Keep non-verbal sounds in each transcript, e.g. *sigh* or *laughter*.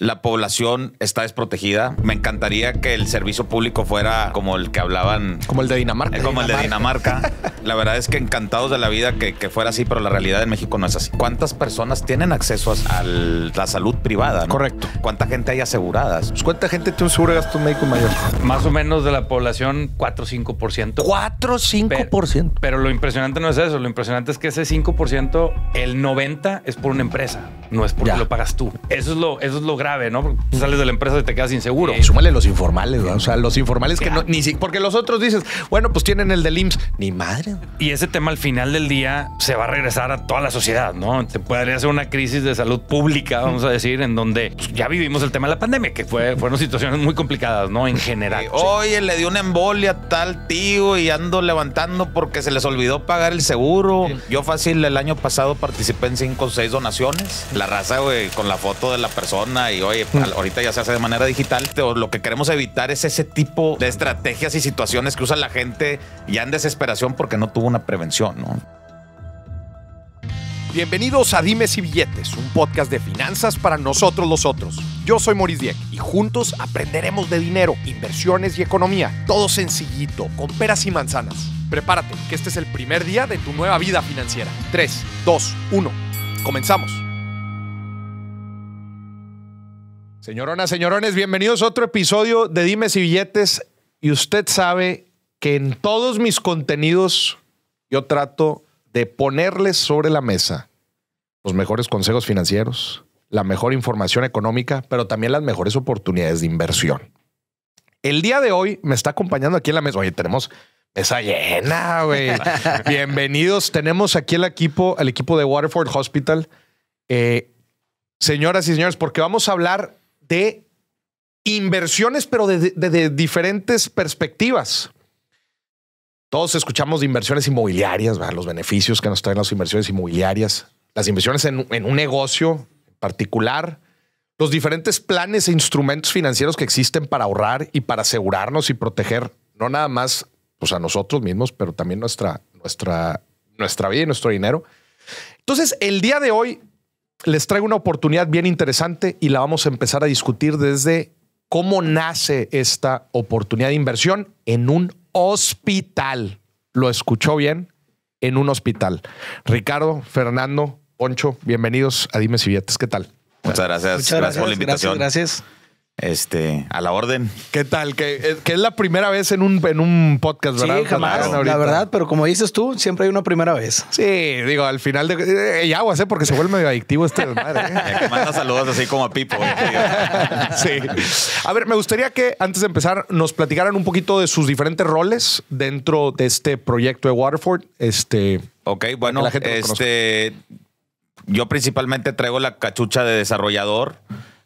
la población está desprotegida. Me encantaría que el servicio público fuera como el que hablaban. Como el de Dinamarca. Eh, como el de Dinamarca. *laughs* la verdad es que encantados de la vida que, fuera así, pero la realidad en México no es así. ¿Cuántas personas tienen acceso a la salud privada? Correcto. ¿Cuánta gente hay aseguradas? Pues, ¿Cuánta gente tiene un seguro de gasto médico mayor? Más o menos de la población, 4 o 5%. 4 o 5%. Pero, lo impresionante no es eso. Lo impresionante es que ese 5%, el 90% es por una empresa. No es porque lo pagas tú. Eso es lo, eso es lo grave, ¿no? sales de la empresa y te quedas inseguro. Y súmale los informales, ¿no? o sea, los informales que no, ni si, porque los otros dices, bueno, pues tienen el del IMSS, ni madre. Y ese tema al final del día se va a regresar a toda la sociedad, ¿no? Se podría hacer una crisis de salud pública, vamos a decir, en donde pues, ya vivimos el tema de la pandemia, que fue, fueron situaciones muy complicadas, ¿no? En general. Oye, le dio una embolia a tal tío y ando levantando porque se les olvidó pagar el seguro. Yo fácil el año pasado participé en cinco o seis donaciones. La raza, güey, con la foto de la persona y oye, mm. ahorita ya se hace de manera digital. Lo que queremos evitar es ese tipo de estrategias y situaciones que usa la gente ya en desesperación porque no tuvo una prevención, ¿no? Bienvenidos a Dimes y Billetes, un podcast de finanzas para nosotros los otros. Yo soy Maurice Dieck y juntos aprenderemos de dinero, inversiones y economía. Todo sencillito, con peras y manzanas. Prepárate, que este es el primer día de tu nueva vida financiera. 3, 2, 1. Comenzamos. Señoronas, señorones, bienvenidos a otro episodio de Dimes y Billetes. Y usted sabe que en todos mis contenidos yo trato de ponerles sobre la mesa los mejores consejos financieros, la mejor información económica, pero también las mejores oportunidades de inversión. El día de hoy me está acompañando aquí en la mesa. Oye, tenemos esa llena, güey. *laughs* Bienvenidos. Tenemos aquí el equipo, el equipo de Waterford Hospital. Eh, señoras y señores, porque vamos a hablar de inversiones, pero de, diferentes perspectivas. Todos escuchamos de inversiones inmobiliarias, los beneficios que nos traen las inversiones inmobiliarias, las inversiones en, un negocio en particular, los diferentes planes e instrumentos financieros que existen para ahorrar y para asegurarnos y proteger, no nada más pues, a nosotros mismos, pero también nuestra, nuestra, nuestra vida y nuestro dinero. Entonces, el día de hoy les traigo una oportunidad bien interesante y la vamos a empezar a discutir desde cómo nace esta oportunidad de inversión en un hospital. ¿Lo escuchó bien? En un hospital. Ricardo, Fernando, Poncho, bienvenidos a Dime si ¿Qué tal? Muchas gracias. gracias, por la invitación. gracias. Este, a la orden. ¿Qué tal? Eh, que, es la primera vez en un, en un podcast, ¿verdad? Sí, jamás. la verdad, pero como dices tú, siempre hay una primera vez. Sí, digo, al final de. Eh, y aguas, ¿eh? Porque se vuelve medio adictivo este madre. *laughs* manda saludos así como a Pipo. *laughs* sí. A ver, me gustaría que antes de empezar nos platicaran un poquito de sus diferentes roles dentro de este proyecto de Waterford. Este. Ok, bueno, este. Yo principalmente traigo la cachucha de desarrollador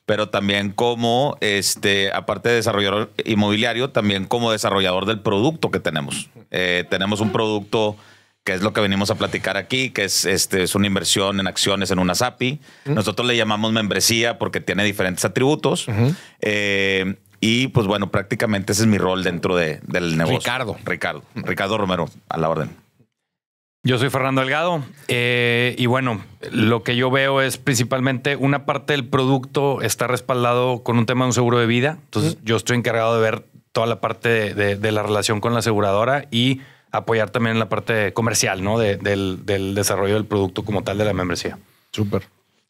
pero también como, este, aparte de desarrollador inmobiliario, también como desarrollador del producto que tenemos. Eh, tenemos un producto que es lo que venimos a platicar aquí, que es, este, es una inversión en acciones en una SAPI. Nosotros le llamamos membresía porque tiene diferentes atributos. Eh, y pues bueno, prácticamente ese es mi rol dentro del negocio. Ricardo. Ricardo. Ricardo Romero, a la orden. Yo soy Fernando Delgado eh, y bueno, lo que yo veo es principalmente una parte del producto está respaldado con un tema de un seguro de vida. Entonces yo estoy encargado de ver toda la parte de, la relación con la aseguradora y apoyar también en la parte comercial, ¿no? del, desarrollo del producto como tal de la membresía. Súper.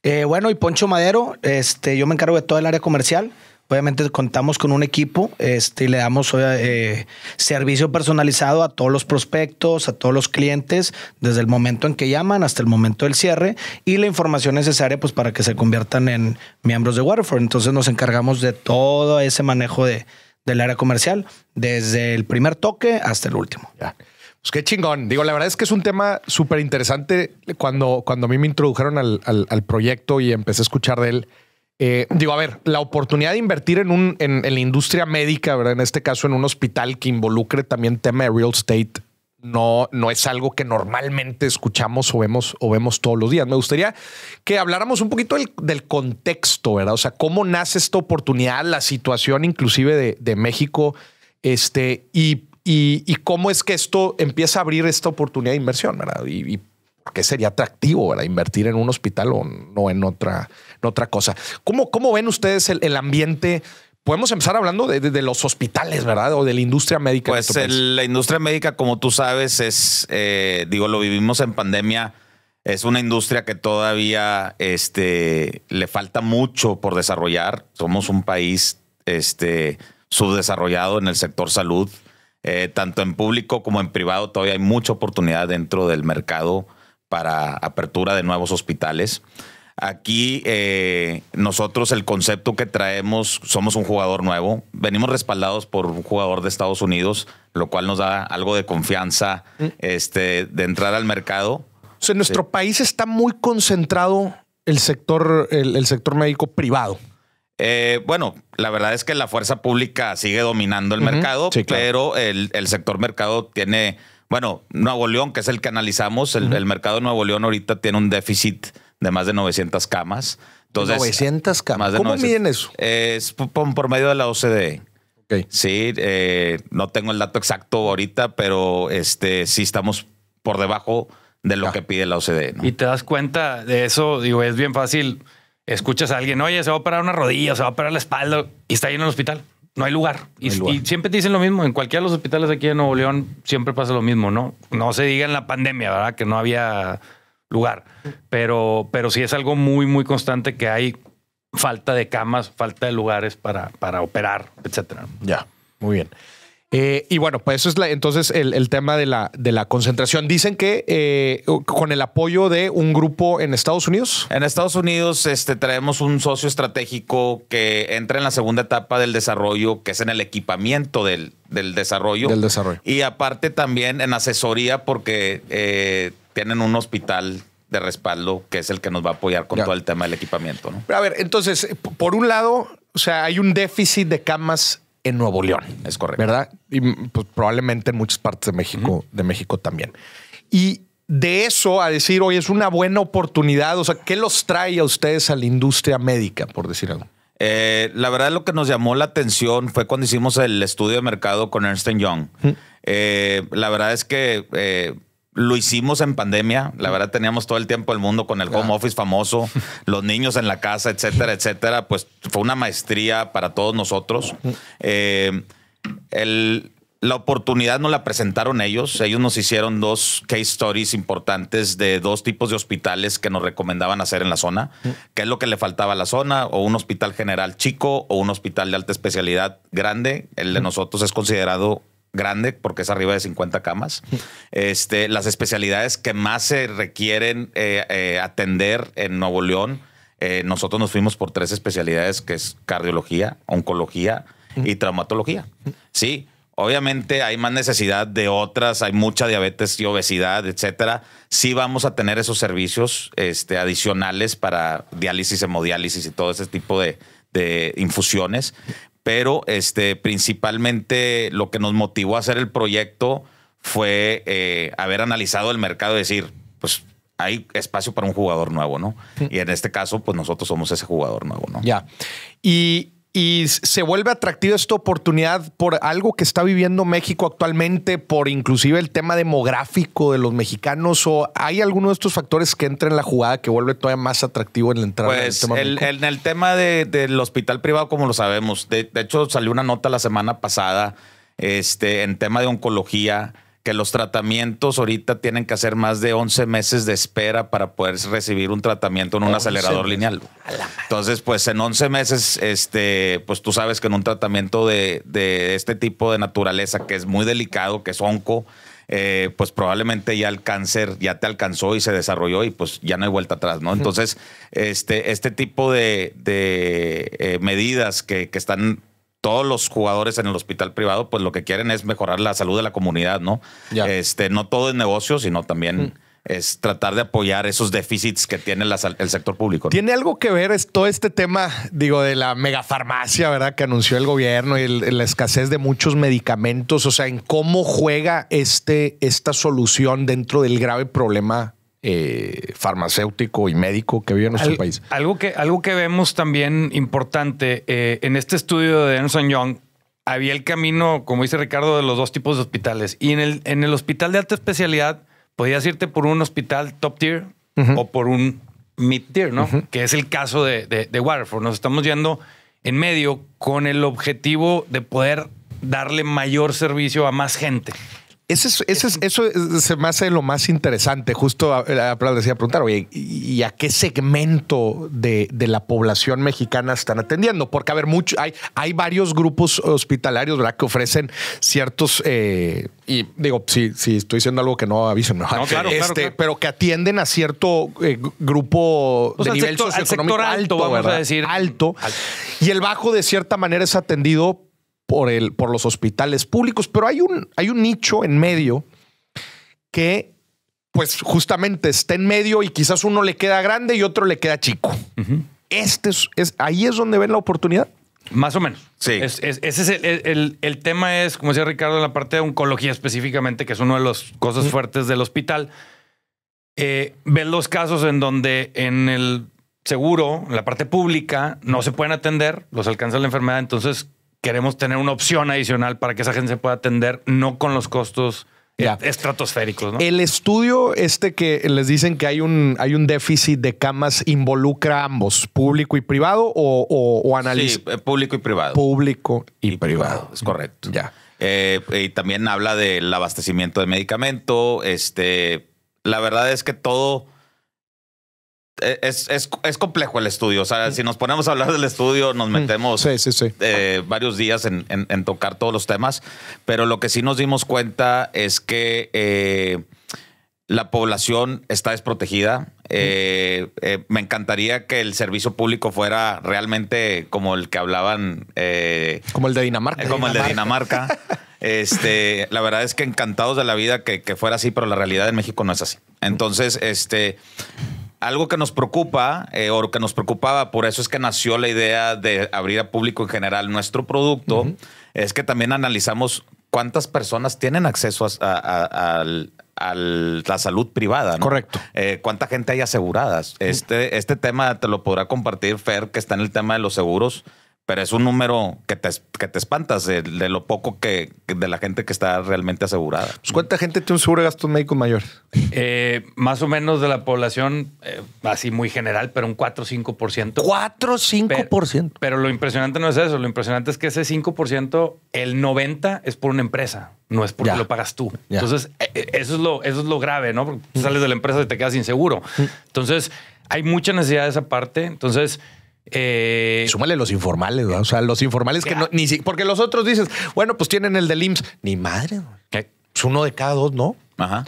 Eh, bueno, y Poncho Madero, este, yo me encargo de todo el área comercial. Obviamente contamos con un equipo este, y le damos eh, servicio personalizado a todos los prospectos, a todos los clientes, desde el momento en que llaman hasta el momento del cierre y la información necesaria pues, para que se conviertan en miembros de Waterford. Entonces nos encargamos de todo ese manejo de, del área comercial, desde el primer toque hasta el último. Pues qué chingón. Digo, la verdad es que es un tema súper interesante. Cuando, cuando a mí me introdujeron al, al proyecto y empecé a escuchar de él, eh, digo, a ver, la oportunidad de invertir en, un, en, la industria médica, ¿verdad? en este caso en un hospital que involucre también tema de real estate, no, no es algo que normalmente escuchamos o vemos, o vemos todos los días. Me gustaría que habláramos un poquito del, contexto, ¿verdad? O sea, cómo nace esta oportunidad, la situación inclusive de, México, este, y, y, cómo es que esto empieza a abrir esta oportunidad de inversión, ¿verdad? y ¿qué sería atractivo ¿verdad? invertir en un hospital o no en otra, en otra cosa. ¿Cómo, cómo ven ustedes el, ambiente? podemos empezar hablando de, los hospitales, ¿verdad? O de la industria médica. Pues la industria médica, como tú sabes, es, eh, digo, lo vivimos en pandemia, es una industria que todavía este, le falta mucho por desarrollar. Somos un país este, subdesarrollado en el sector salud, eh, tanto en público como en privado, todavía hay mucha oportunidad dentro del mercado para apertura de nuevos hospitales. Aquí eh, nosotros el concepto que traemos, somos un jugador nuevo, venimos respaldados por un jugador de Estados Unidos, lo cual nos da algo de confianza mm. este, de entrar al mercado. O sea, en nuestro país está muy concentrado el sector, el, sector médico privado. Eh, bueno, la verdad es que la fuerza pública sigue dominando el mercado, pero el, el sector mercado tiene bueno, Nuevo León, que es el que analizamos, el, mercado de Nuevo León ahorita tiene un déficit de más de 900 camas. Entonces, 900 camas. ¿Cómo miden eso? Es por, medio de la OCDE. Sí, eh, no tengo el dato exacto ahorita, pero este sí estamos por debajo de lo que pide la OCDE. Y te das cuenta de eso, digo, es bien fácil. Escuchas a alguien, oye, se va a operar una rodilla, se va a operar la espalda y está ahí en el hospital no hay lugar. y, siempre dicen lo mismo. En cualquiera de los hospitales aquí en Nuevo León siempre pasa lo mismo, ¿no? No se diga en la pandemia, ¿verdad? Que no había lugar. Pero, pero sí es algo muy, muy constante que hay falta de camas, falta de lugares para, para operar, etcétera. Ya, muy bien. Eh, y bueno, pues eso es la, entonces el, tema de la, de la concentración. Dicen que eh, con el apoyo de un grupo en Estados Unidos. En Estados Unidos este, traemos un socio estratégico que entra en la segunda etapa del desarrollo, que es en el equipamiento del, desarrollo. Del desarrollo. Y aparte también en asesoría porque eh, tienen un hospital de respaldo que es el que nos va a apoyar con todo el tema del equipamiento. a ver, entonces, por un lado, o sea, hay un déficit de camas en Nuevo León. Es correcto. ¿Verdad? Y pues, probablemente en muchas partes de México, de México también. Y de eso a decir, hoy es una buena oportunidad, o sea, ¿qué los trae a ustedes a la industria médica, por decir algo? Eh, la verdad lo que nos llamó la atención fue cuando hicimos el estudio de mercado con Ernst Young. Eh, la verdad es que... Eh, lo hicimos en pandemia. La verdad, teníamos todo el tiempo el mundo con el home office famoso, *laughs* los niños en la casa, etcétera, etcétera. Pues fue una maestría para todos nosotros. Eh, la oportunidad nos la presentaron ellos. Ellos nos hicieron dos case stories importantes de dos tipos de hospitales que nos recomendaban hacer en la zona. ¿Qué es lo que le faltaba a la zona? O un hospital general chico o un hospital de alta especialidad grande. El de nosotros es considerado grande porque es arriba de 50 camas. Este, las especialidades que más se requieren eh, eh, atender en Nuevo León, eh, nosotros nos fuimos por tres especialidades que es cardiología, oncología y traumatología. Sí, obviamente hay más necesidad de otras, hay mucha diabetes y obesidad, etcétera. Sí vamos a tener esos servicios este, adicionales para diálisis, hemodiálisis y todo ese tipo de, de infusiones, pero este, principalmente lo que nos motivó a hacer el proyecto fue eh, haber analizado el mercado y decir, pues hay espacio para un jugador nuevo, ¿no? Y en este caso, pues nosotros somos ese jugador nuevo, ¿no? Ya. Y y se vuelve atractiva esta oportunidad por algo que está viviendo México actualmente, por inclusive el tema demográfico de los mexicanos, o hay alguno de estos factores que entra en la jugada que vuelve todavía más atractivo en la entrada. Pues en el, tema del hospital privado, como lo sabemos, de, hecho salió una nota la semana pasada este, en tema de oncología que los tratamientos ahorita tienen que hacer más de 11 meses de espera para poder recibir un tratamiento en un acelerador lineal. Entonces, pues en 11 meses, este, pues tú sabes que en un tratamiento de, este tipo de naturaleza, que es muy delicado, que es onco, eh, pues probablemente ya el cáncer ya te alcanzó y se desarrolló y pues ya no hay vuelta atrás, ¿no? Entonces, este, este tipo de, eh, medidas que, que, están todos los jugadores en el hospital privado, pues lo que quieren es mejorar la salud de la comunidad, ¿no? Este, no todo es negocio, sino también hmm. es tratar de apoyar esos déficits que tiene el sector público. ¿Tiene algo que ver todo este tema, digo, de la megafarmacia, ¿verdad? Que anunció el gobierno y la escasez de muchos medicamentos, o sea, en cómo juega este, esta solución dentro del grave problema eh, farmacéutico y médico que vive en nuestro país. Algo que, algo que vemos también importante eh, en este estudio de Ernst Young, había el camino, como dice Ricardo, de los dos tipos de hospitales. Y en el, en el hospital de alta especialidad, podías irte por un hospital top tier o por un mid tier, ¿no? Que es el caso de, de Waterford. Nos estamos yendo en medio con el objetivo de poder darle mayor servicio a más gente. Ese es, es, eso se me hace lo más interesante. Justo a, decía preguntar, oye, ¿y a qué segmento de, de, la población mexicana están atendiendo? Porque, a ver, mucho, hay, hay varios grupos hospitalarios ¿verdad? que ofrecen ciertos, eh, y digo, si, si estoy diciendo algo que no aviso este, pero que atienden a cierto eh, grupo de nivel sector, socioeconómico alto, vamos a decir. alto. Y el bajo, de cierta manera, es atendido por, el, por los hospitales públicos, pero hay un, hay un nicho en medio que pues justamente está en medio y quizás uno le queda grande y otro le queda chico. Este es, ahí es donde ven la oportunidad. Más o menos. Sí. ese es el, tema es, como decía Ricardo, en la parte de oncología específicamente, que es una de las cosas fuertes del hospital. Eh, ven los casos en donde en el seguro, en la parte pública, no se pueden atender, los alcanza la enfermedad. Entonces, queremos tener una opción adicional para que esa gente se pueda atender, no con los costos e- estratosféricos. El estudio este que les dicen que hay un, hay un déficit de camas involucra ambos, público y privado o, o, Sí, eh, público y privado. Público y, privado. Es correcto. Ya. Eh, y también habla del abastecimiento de medicamento. Este, la verdad es que todo eh, es, complejo el estudio. O sea, si nos ponemos a hablar del estudio, nos mm. metemos eh, varios días en, tocar todos los temas. Pero lo que sí nos dimos cuenta es que eh, la población está desprotegida. me encantaría que el servicio público fuera realmente como el que hablaban. como el de Dinamarca. como el de Dinamarca. *laughs* Este, la verdad es que encantados de la vida que, que, fuera así, pero la realidad en México no es así. Entonces, este, algo que nos preocupa, eh, o que nos preocupaba, por eso es que nació la idea de abrir a público en general nuestro producto, es que también analizamos cuántas personas tienen acceso a, la salud privada. ¿no? Correcto. Eh, cuánta gente hay aseguradas. Este, este tema te lo podrá compartir Fer, que está en el tema de los seguros pero es un número que te, que te espantas de, lo poco que de la gente que está realmente asegurada. Pues, ¿Cuánta gente tiene un seguro de gastos médicos mayor? Eh, más o menos de la población, eh, así muy general, pero un 4 o 5%. 4 o 5%. Pero, pero lo impresionante no es eso. Lo impresionante es que ese 5%, el 90% es por una empresa no es porque lo pagas tú. Entonces, e, e, eso es lo, eso es lo grave, ¿no? Porque sales de la empresa y te quedas inseguro. Mm. Entonces, hay mucha necesidad de esa parte. Entonces, eh, Súmale los informales, o sea, los informales que ni porque los otros dices, bueno, pues tienen el del IMSS. Ni madre, es uno de cada dos, ¿no? Ajá.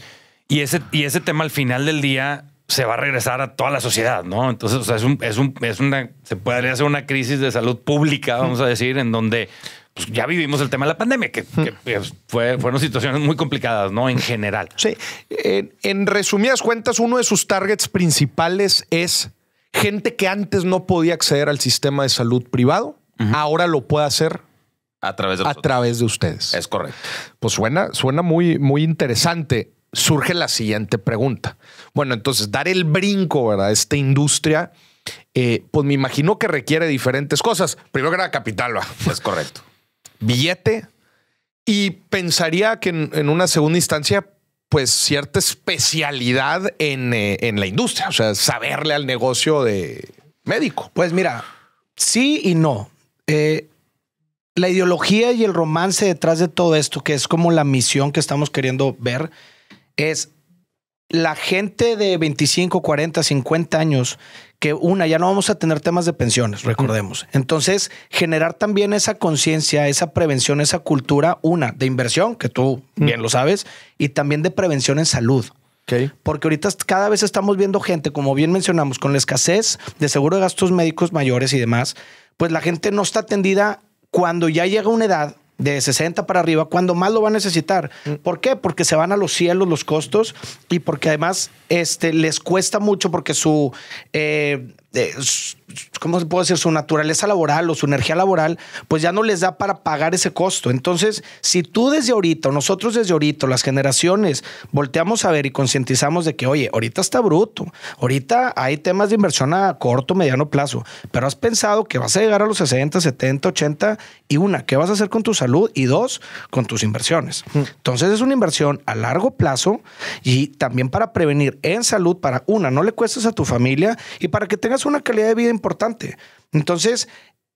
Y ese, y ese tema al final del día se va a regresar a toda la sociedad, ¿no? Entonces, o sea, es, un, es, una, se podría hacer una crisis de salud pública, vamos a decir, en donde pues, ya vivimos el tema de la pandemia, que, *laughs* pues, fue, fueron situaciones muy complicadas, ¿no? En general. Sí. En, en resumidas cuentas, uno de sus targets principales es gente que antes no podía acceder al sistema de salud privado, ahora lo puede hacer a través de, a través de ustedes. Es correcto. Pues suena, suena muy, muy interesante. Surge la siguiente pregunta. Bueno, entonces, dar el brinco, a Esta industria, eh, pues me imagino que requiere diferentes cosas. Primero que nada, capital, ¿va? Es correcto. Billete. Y pensaría que en, en una segunda instancia, pues cierta especialidad eh, en, la industria, o sea, saberle al negocio de médico. Pues mira, sí y no. Eh, la ideología y el romance detrás de todo esto, que es como la misión que estamos queriendo ver, es la gente de 25, 40, 50 años, que una, ya no vamos a tener temas de pensiones, recordemos. Entonces, generar también esa conciencia, esa prevención, esa cultura, una, de inversión, que tú bien lo sabes, y también de prevención en salud. Porque ahorita cada vez estamos viendo gente, como bien mencionamos, con la escasez de seguro de gastos médicos mayores y demás, pues la gente no está atendida cuando ya llega una edad de 60 para arriba cuando más lo va a necesitar. Mm. ¿Por qué? Porque se van a los cielos los costos y porque además este, les cuesta mucho porque su, eh, eh, su ¿cómo se puede decir? Su naturaleza laboral o su energía laboral, pues ya no les da para pagar ese costo. Entonces, si tú desde ahorita, nosotros desde ahorita, las generaciones, volteamos a ver y concientizamos de que, oye, ahorita está bruto, ahorita hay temas de inversión a corto, mediano plazo, pero has pensado que vas a llegar a los 60, 70, 80 y una, ¿qué vas a hacer con tu salud? Y dos, con tus inversiones. Mm. Entonces, es una inversión a largo plazo y también para prevenir en salud, para una, no le cuestes a tu familia y para que tengas una calidad de vida importante. Entonces,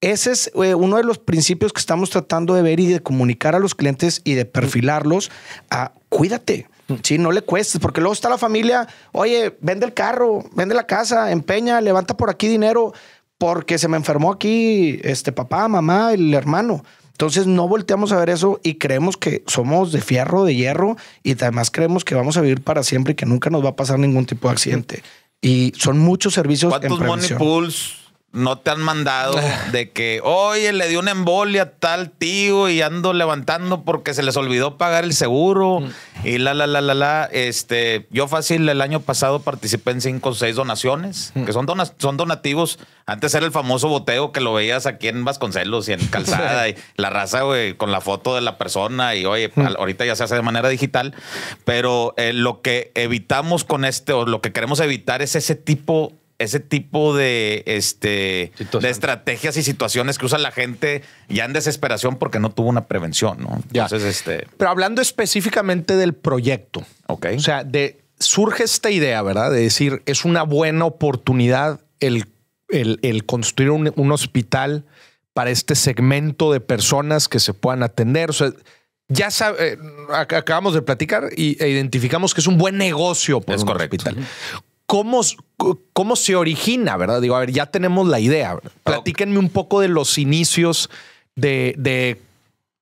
ese es eh, uno de los principios que estamos tratando de ver y de comunicar a los clientes y de perfilarlos a cuídate. Si no le cuestes, porque luego está la familia, oye, vende el carro, vende la casa, empeña, levanta por aquí dinero, porque se me enfermó aquí este papá, mamá, el hermano. Entonces no volteamos a ver eso y creemos que somos de fierro, de hierro y además creemos que vamos a vivir para siempre y que nunca nos va a pasar ningún tipo de accidente. Y son muchos servicios. ¿Cuántos en money pools no te han mandado ah. de que, oye, le dio una embolia tal tío y ando levantando porque se les olvidó pagar el seguro mm. y la, la, la, la, la. Este, yo fácil el año pasado participé en cinco o seis donaciones, mm. que son, donas, son donativos. Antes era el famoso boteo que lo veías aquí en Vasconcelos y en *laughs* Calzada y la raza, con la foto de la persona y, oye, mm. ahorita ya se hace de manera digital, pero eh, lo que evitamos con este o lo que queremos evitar es ese tipo de ese tipo de, este, de estrategias y situaciones que usa la gente ya en desesperación porque no tuvo una prevención, ¿no? este. Pero hablando específicamente del proyecto. O sea, surge esta idea, ¿verdad? De decir, es una buena oportunidad el, el, construir un, hospital para este segmento de personas que se puedan atender. ya eh, acabamos de platicar y, e identificamos que es un buen negocio por es correcto. hospital. ¿Cómo, se origina, verdad? Digo, a ver, ya tenemos la idea. Platíquenme un poco de los inicios de,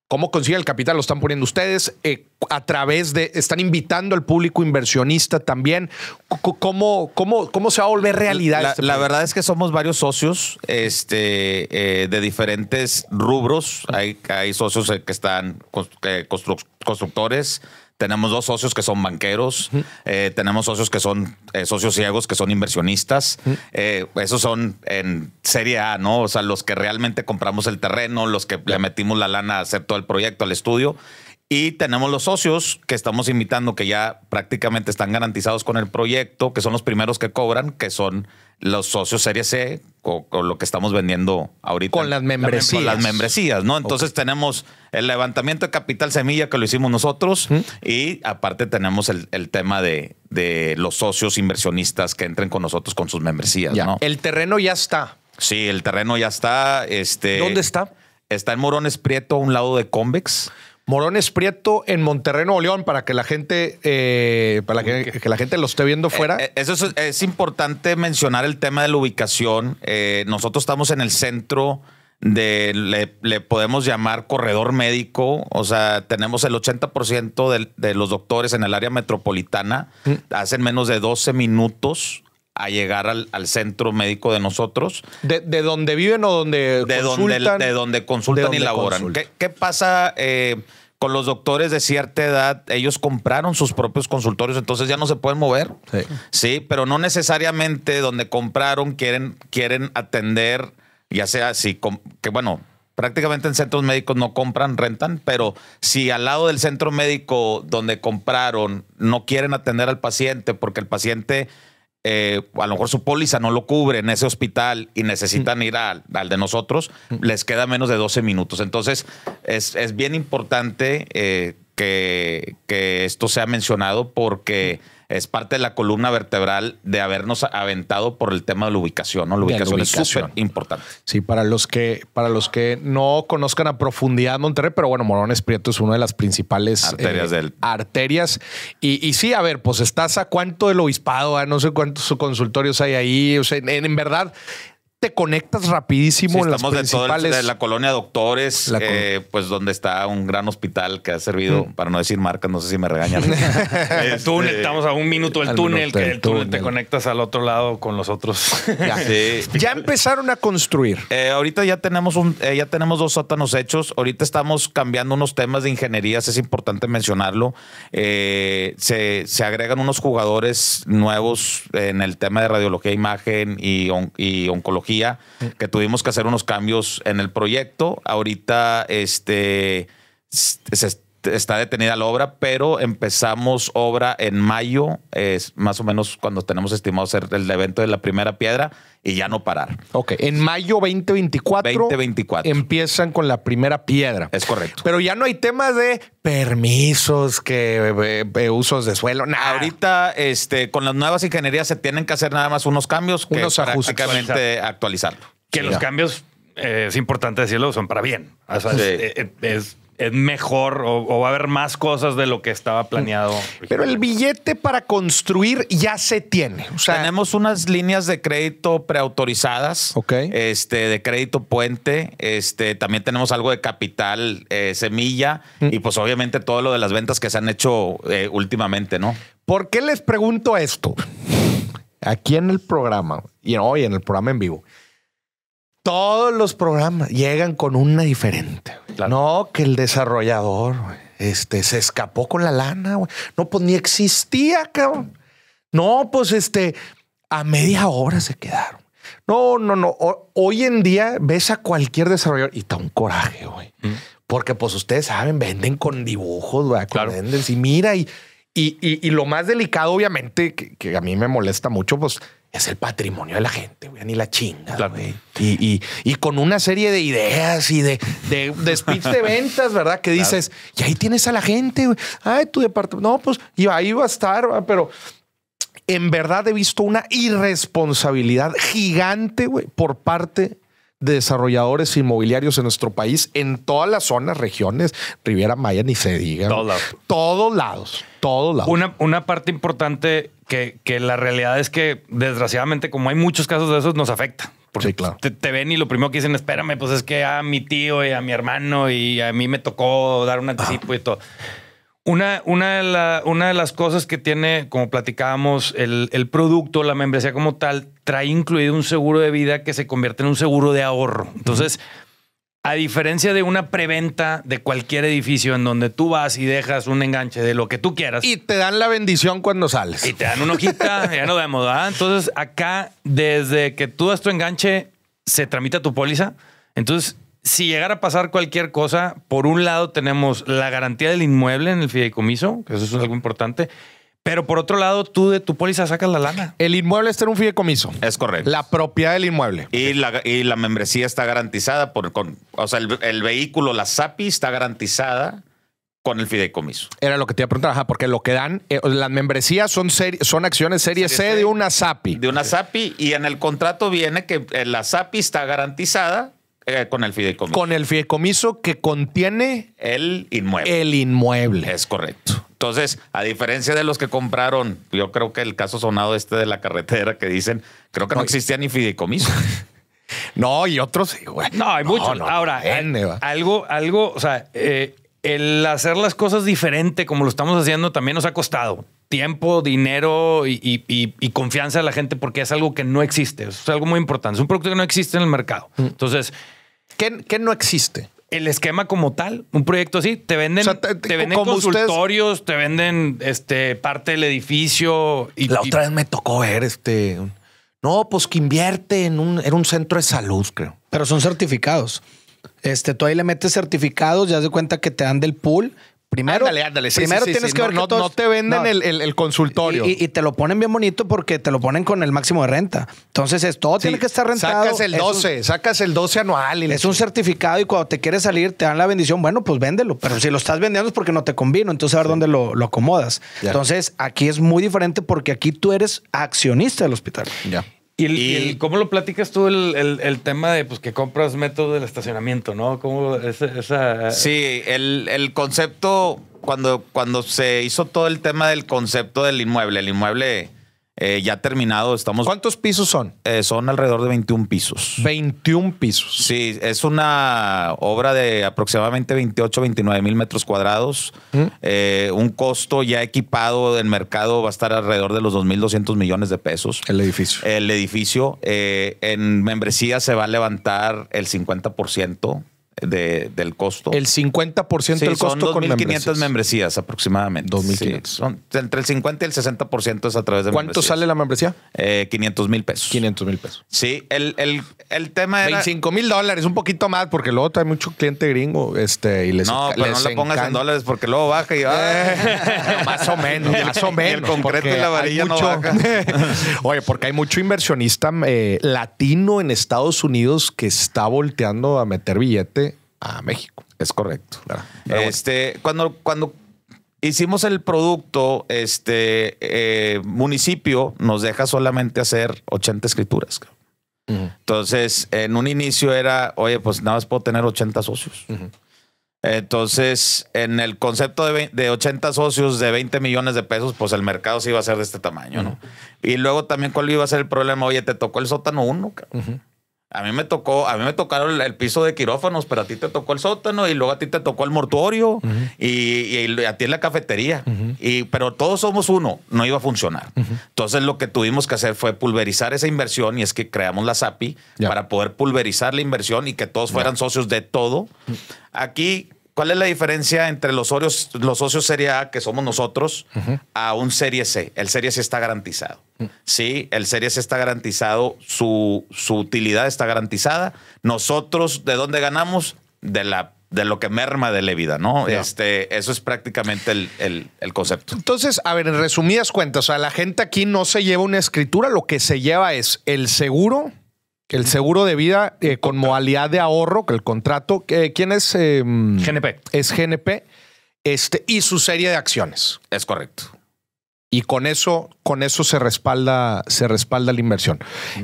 cómo consigue el capital, lo están poniendo ustedes, eh, a través de, están invitando al público inversionista también. ¿Cómo, cómo, se va a volver realidad? La, este verdad es que somos varios socios este, eh, de diferentes rubros. Hay, hay socios eh, que están constructores, tenemos dos socios que son banqueros, eh, tenemos socios que son eh, socios ciegos, que son inversionistas. Eh, esos son en Serie A, ¿no? O sea, los que realmente compramos el terreno, los que le metimos la lana a hacer todo el proyecto, al estudio. Y tenemos los socios que estamos invitando, que ya prácticamente están garantizados con el proyecto, que son los primeros que cobran, que son los socios Serie C con, lo que estamos vendiendo ahorita. Con las membresías. Con las membresías, ¿no? Entonces tenemos el levantamiento de capital semilla que lo hicimos nosotros y aparte tenemos el, tema de, los socios inversionistas que entren con nosotros con sus membresías, ya. ¿no? El terreno ya está. Sí, el terreno ya está. Este, ¿Dónde está? Está en Morones Prieto, a un lado de Convex. Morones Prieto en Monterrey, Nuevo León, para que la gente, eh, para que, la gente lo esté viendo eh, fuera. Eh, eso es, importante mencionar el tema de la ubicación. nosotros estamos en el centro de, le, podemos llamar corredor médico, o sea, tenemos el 80% de, de los doctores en el área metropolitana, mm. hacen menos de 12 minutos a llegar al, centro médico de nosotros. ¿De, donde viven o donde de consultan? de donde consultan y laboran. ¿Qué, pasa eh, con los doctores de cierta edad? Ellos compraron sus propios consultorios, entonces ya no se pueden mover. Sí, pero no necesariamente donde compraron quieren, quieren atender, ya sea así, que bueno, prácticamente en centros médicos no compran, rentan, pero si al lado del centro médico donde compraron no quieren atender al paciente porque el paciente eh, a lo mejor su póliza no lo cubre en ese hospital y necesitan ir al, de nosotros, les queda menos de 12 minutos. Entonces, es, bien importante eh, que, que, esto sea mencionado porque es parte de la columna vertebral de habernos aventado por el tema de la ubicación, ¿no? La ubicación, es importante. Sí, para los que, para los que no conozcan a profundidad Monterrey, pero bueno, Morones Prieto es una de las principales eh, arterias del arterias. Y, sí, a ver, pues estás a cuánto del obispado, a ah, no sé cuántos consultorios hay ahí. O sea, en verdad, te conectas rapidísimo las principales. De, la colonia Doctores, eh, pues donde está un gran hospital que ha servido, mm. para no decir marcas, no sé si me regañan. *laughs* Este, túnel, estamos a un minuto del túnel, que el túnel, te conectas al otro lado con los otros. Ya, *laughs* empezaron a construir. Eh, ahorita ya tenemos, un, eh, ya tenemos dos sótanos hechos. Ahorita estamos cambiando unos temas de ingenierías, es importante mencionarlo. se, agregan unos jugadores nuevos en el tema de radiología, imagen y oncología que tuvimos que hacer unos cambios en el proyecto. Ahorita, este, se, está detenida la obra, pero empezamos obra en mayo, es más o menos cuando tenemos estimado ser el evento de la primera piedra y ya no parar. Ok, en mayo 2024. 2024. Empiezan con la primera piedra. Es correcto. Pero ya no hay temas de permisos, que eh, eh, usos de suelo, nada. Ahorita, este, con las nuevas ingenierías se tienen que hacer nada más unos cambios, que unos ajustes. Prácticamente actualizarlo. Que los cambios eh, es importante decirlo, son para bien. O sea, es, es mejor o, va a haber más cosas de lo que estaba planeado. Pero el billete para construir ya se tiene. tenemos unas líneas de crédito preautorizadas. Este, de crédito puente. Este, también tenemos algo de capital eh, semilla. Mm. Y pues obviamente todo lo de las ventas que se han hecho eh, últimamente, ¿no? ¿Por qué les pregunto esto? Aquí en el programa, y hoy en el programa en vivo todos los programas llegan con una diferente. No, que el desarrollador este, se escapó con la lana. No, pues ni existía, cabrón. No, pues este, a media hora se quedaron. No, no, no. hoy en día ves a cualquier desarrollador y está un coraje, güey. Mm. Porque pues ustedes saben, venden con dibujos, güey. Claro. Venden y mira y, y, lo más delicado, obviamente, que a mí me molesta mucho, pues es el patrimonio de la gente, güey, ni la chinga, Y, con una serie de ideas y de, de, de de ventas, ¿verdad? Que dices, y ahí tienes a la gente, güey. Ay, tu departamento. No, pues ahí va a estar, pero en verdad he visto una irresponsabilidad gigante, güey, por parte de desarrolladores inmobiliarios en nuestro país, en todas las zonas, regiones, Riviera Maya, ni se diga. Todos lados. Todos lados. Todos lados. Una, una parte importante que, la realidad es que desgraciadamente, como hay muchos casos de esos, nos afecta. Porque pues, te, ven y lo primero que dicen, espérame, pues es que a mi tío y a mi hermano y a mí me tocó dar un anticipo y todo. Una, una, de una, de las cosas que tiene, como platicábamos, el, producto, la membresía como tal, trae incluido un seguro de vida que se convierte en un seguro de ahorro. Entonces, a diferencia de una preventa de cualquier edificio en donde tú vas y dejas un enganche de lo que tú quieras. Y te dan la bendición cuando sales. Y te dan una hojita, *laughs* ya no vemos, moda ah, Entonces, acá, desde que tú das tu enganche, se tramita tu póliza. Entonces, si llegara a pasar cualquier cosa, por un lado tenemos la garantía del inmueble en el fideicomiso, que eso es algo importante. Pero por otro lado, tú de tu póliza sacas la lana. El inmueble está en un fideicomiso. Es correcto. La propiedad del inmueble. Y la, y la membresía está garantizada por. Con, o sea, el, vehículo, la SAPI, está garantizada con el fideicomiso. Era lo que te iba a preguntar, ajá, porque lo que dan, eh, las membresías son, son acciones serie, C de una SAPI. De una SAPI, y en el contrato viene que eh, la SAPI está garantizada eh, con el fideicomiso. Con el fideicomiso que contiene el inmueble. El inmueble. Es correcto. Entonces, a diferencia de los que compraron, yo creo que el caso sonado este de la carretera que dicen, creo que no, existía ni fideicomiso. *laughs* no, y otros No, hay muchos. Ahora, eh, algo, algo, o sea, eh, el hacer las cosas diferente como lo estamos haciendo también nos ha costado tiempo, dinero y, confianza de la gente porque es algo que no existe. Es algo muy importante. Es un producto que no existe en el mercado. Mm. Entonces, ¿qué, no existe? El esquema como tal, un proyecto así, te venden, te, venden consultorios, te venden este parte del edificio. la otra vez me tocó ver este. No, pues que invierte en un, un centro de salud, creo. Pero son certificados. Este, tú ahí le metes certificados, ya de cuenta que te dan del pool Primero, primero tienes que ver no, te venden El, consultorio. Y, te lo ponen bien bonito porque te lo ponen con el máximo de renta. Entonces, es, todo tiene que estar rentado. Sacas el 12, sacas el 12 anual. es un certificado y cuando te quieres salir te dan la bendición. Bueno, pues véndelo. Pero si lo estás vendiendo es porque no te convino. Entonces, a ver dónde lo, lo acomodas. Entonces, aquí es muy diferente porque aquí tú eres accionista del hospital. Ya. ¿Y, cómo lo platicas tú el, tema de pues, que compras método del estacionamiento, no? Eh? Sí, el, concepto, cuando, cuando se hizo todo el tema del concepto del inmueble, el inmueble eh, ya terminado, estamos. ¿Cuántos pisos son? Eh, son alrededor de 21 pisos. 21 pisos. Sí, es una obra de aproximadamente 28, 29 mil metros cuadrados. ¿Mm? Eh, un costo ya equipado del mercado va a estar alrededor de los 2.200 millones de pesos. El edificio. El edificio. en membresía se va a levantar el 50% del costo. El 50% del costo son con 2.500 membresías. aproximadamente. 2.500. entre el 50 y el 60% es a través de ¿Cuánto sale la membresía? Eh, 500 mil pesos. 500 mil pesos. Sí, el, el, el tema era... 25 mil dólares, un poquito más, porque luego trae mucho cliente gringo este, y les No, pero no lo pongas en dólares porque luego baja y va. Eh, *laughs* más o menos, más o menos. el concreto la varilla no baja. *laughs* Oye, porque hay mucho inversionista eh, latino en Estados Unidos que está volteando a meter billete a México. Es correcto. Este, cuando, cuando hicimos el producto, este eh, municipio nos deja solamente hacer 80 escrituras. Entonces, en un inicio era, oye, pues nada más puedo tener 80 socios. Entonces, en el concepto de, 80 socios de 20 millones de pesos, pues el mercado sí iba a ser de este tamaño, ¿no? Y luego también cuál iba a ser el problema, oye, te tocó el sótano 1, a mí me tocó, a mí me tocaron el, piso de quirófanos, pero a ti te tocó el sótano y luego a ti te tocó el mortuorio y, a ti en la cafetería. y, pero todos somos uno, no iba a funcionar. Entonces lo que tuvimos que hacer fue pulverizar esa inversión y es que creamos la SAPI para poder pulverizar la inversión y que todos fueran socios de todo. Aquí ¿Cuál es la diferencia entre los socios, los socios Serie A, que somos nosotros, a un Serie C? El Serie C está garantizado. Mm. Sí, el Serie C está garantizado, su, su, utilidad está garantizada. Nosotros, ¿de dónde ganamos? De la de lo que merma de levida, ¿no? Este, eso es prácticamente el, el, concepto. Entonces, a ver, en resumidas cuentas, o la gente aquí no se lleva una escritura, lo que se lleva es el seguro, el seguro de vida eh, con modalidad de ahorro, que el contrato, eh, ¿quién es? Em, GNP. Es GNP. Este, y su serie de acciones. Es correcto. Y con eso, con eso se respalda, se respalda la inversión.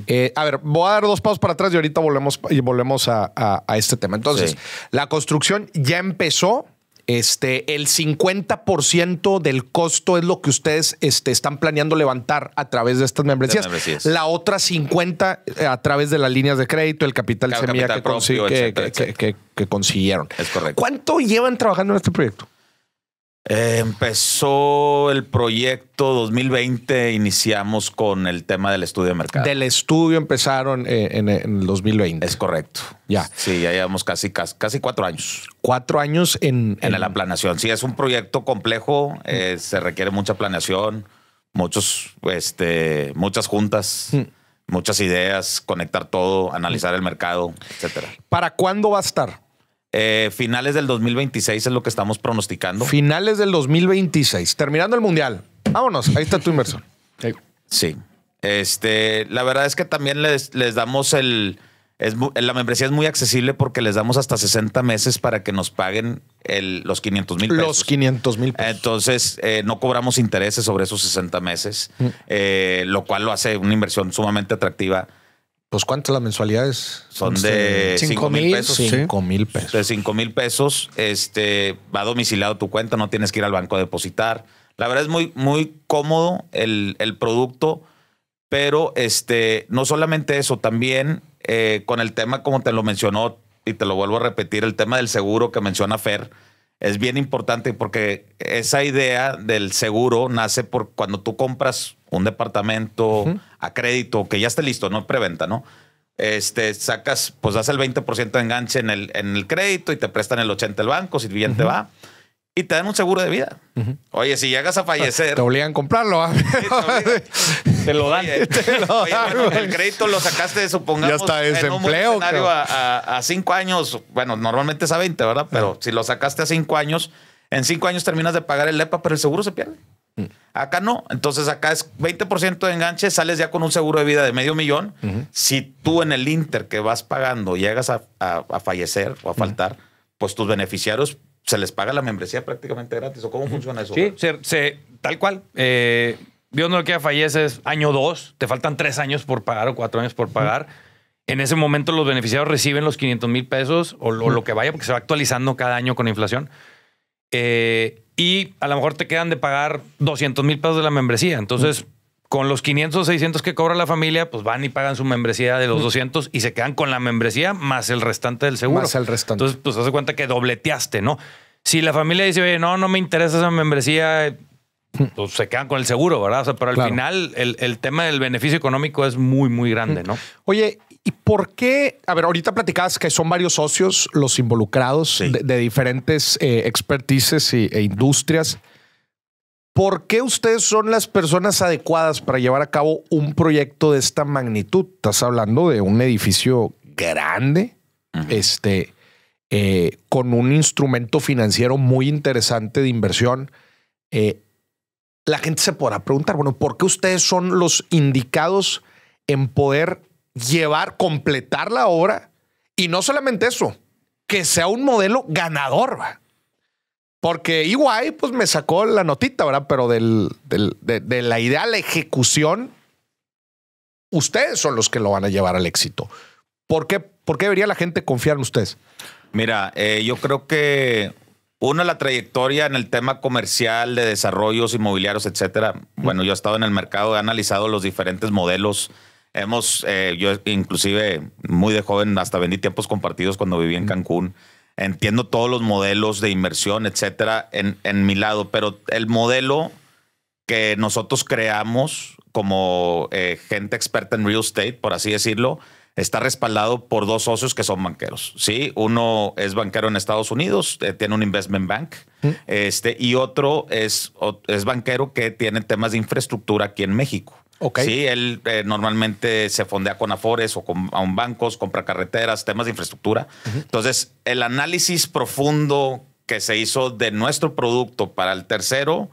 Eh, a ver, voy a dar dos pasos para atrás y ahorita volvemos, y volvemos a, este tema. Entonces, la construcción ya empezó. Este, el 50% del costo es lo que ustedes este, están planeando levantar a través de estas membresías. La otra 50 eh, a través de las líneas de crédito, el capital semilla que consiguieron. Es correcto. ¿Cuánto llevan trabajando en este proyecto? Eh, empezó el proyecto 2020, iniciamos con el tema del estudio de mercado. Del estudio empezaron eh, en, el 2020. Es correcto. Ya. Sí, ya llevamos casi, casi, cuatro años. Cuatro años en, en... la planeación. Sí, es un proyecto complejo, eh, se requiere mucha planeación, muchos, este, muchas juntas. Mm. Muchas ideas, conectar todo, analizar el mercado, etcétera. ¿Para cuándo va a estar? Eh, finales del 2026 es lo que estamos pronosticando. Finales del 2026, terminando el mundial. Vámonos, ahí está tu inversión. sí. Este, la verdad es que también les, damos el. la membresía es muy accesible porque les damos hasta 60 meses para que nos paguen los 500 mil pesos. Los 500 mil Entonces, eh, no cobramos intereses sobre esos 60 meses, mm. eh, lo cual lo hace una inversión sumamente atractiva. Pues cuánto las mensualidades son este, de cinco mil pesos. Cinco mil pesos. De cinco mil pesos, este va domiciliado tu cuenta, no tienes que ir al banco a depositar. La verdad es muy, muy cómodo el, producto, pero este, no solamente eso, también eh, con el tema, como te lo mencionó, y te lo vuelvo a repetir, el tema del seguro que menciona Fer es bien importante porque esa idea del seguro nace por cuando tú compras un departamento a crédito que ya esté listo, no preventa, ¿no? Este, sacas, pues das el 20% de enganche en el, en el crédito y te prestan el 80% el banco, si bien te va y te dan un seguro de vida. Oye, si llegas a fallecer. Te obligan a comprarlo. ¿ah? *laughs* te, lo dan. el crédito lo sacaste, supongamos. Ya está desempleo. En a, cinco años. Bueno, normalmente es a 20, ¿verdad? Pero si lo sacaste a cinco años, en cinco años terminas de pagar el EPA, pero el seguro se pierde. Acá no. Entonces acá es 20% de enganche, sales ya con un seguro de vida de medio millón. Si tú en el Inter que vas pagando llegas a, fallecer o a faltar, pues tus beneficiarios se les paga la membresía prácticamente gratis. ¿O cómo funciona eso? Sí, se, tal cual. Eh, Dios no que falleces año dos, te faltan tres años por pagar o cuatro años por pagar. En ese momento los beneficiarios reciben los 500 mil pesos o lo, que vaya, porque se va actualizando cada año con inflación. Eh, y a lo mejor te quedan de pagar 200 mil pesos de la membresía. Entonces, con los 500 o 600 que cobra la familia, pues van y pagan su membresía de los 200 y se quedan con la membresía más el restante del seguro. Más el restante. Entonces, pues hace cuenta que dobleteaste, ¿no? Si la familia dice, oye, no, no me interesa esa membresía, pues se quedan con el seguro, ¿verdad? O sea, pero al final el, el, tema del beneficio económico es muy, muy grande, ¿no? Oye, ¿Y por qué? A ver, ahorita platicabas que son varios socios los involucrados de, diferentes eh, expertices e industrias. ¿Por qué ustedes son las personas adecuadas para llevar a cabo un proyecto de esta magnitud? Estás hablando de un edificio grande, este, eh, con un instrumento financiero muy interesante de inversión. Eh, la gente se podrá preguntar, bueno, ¿por qué ustedes son los indicados en poder llevar, completar la obra y no solamente eso, que sea un modelo ganador. Porque igual pues me sacó la notita, ¿verdad? Pero del, de, la idea la ejecución, ustedes son los que lo van a llevar al éxito. ¿Por qué, por qué debería la gente confiar en ustedes? Mira, eh, yo creo que uno, la trayectoria en el tema comercial de desarrollos inmobiliarios, etcétera. Bueno, yo he estado en el mercado, he analizado los diferentes modelos Hemos, eh, yo inclusive muy de joven, hasta vendí tiempos compartidos cuando viví en Cancún. Entiendo todos los modelos de inversión, etcétera, en, mi lado, pero el modelo que nosotros creamos como eh, gente experta en real estate, por así decirlo, está respaldado por dos socios que son banqueros. Sí, uno es banquero en Estados Unidos, eh, tiene un investment bank, este, y otro es, es banquero que tiene temas de infraestructura aquí en México. Sí, él eh, normalmente se fondea con Afores o con un bancos, compra carreteras, temas de infraestructura. Entonces, el análisis profundo que se hizo de nuestro producto para el tercero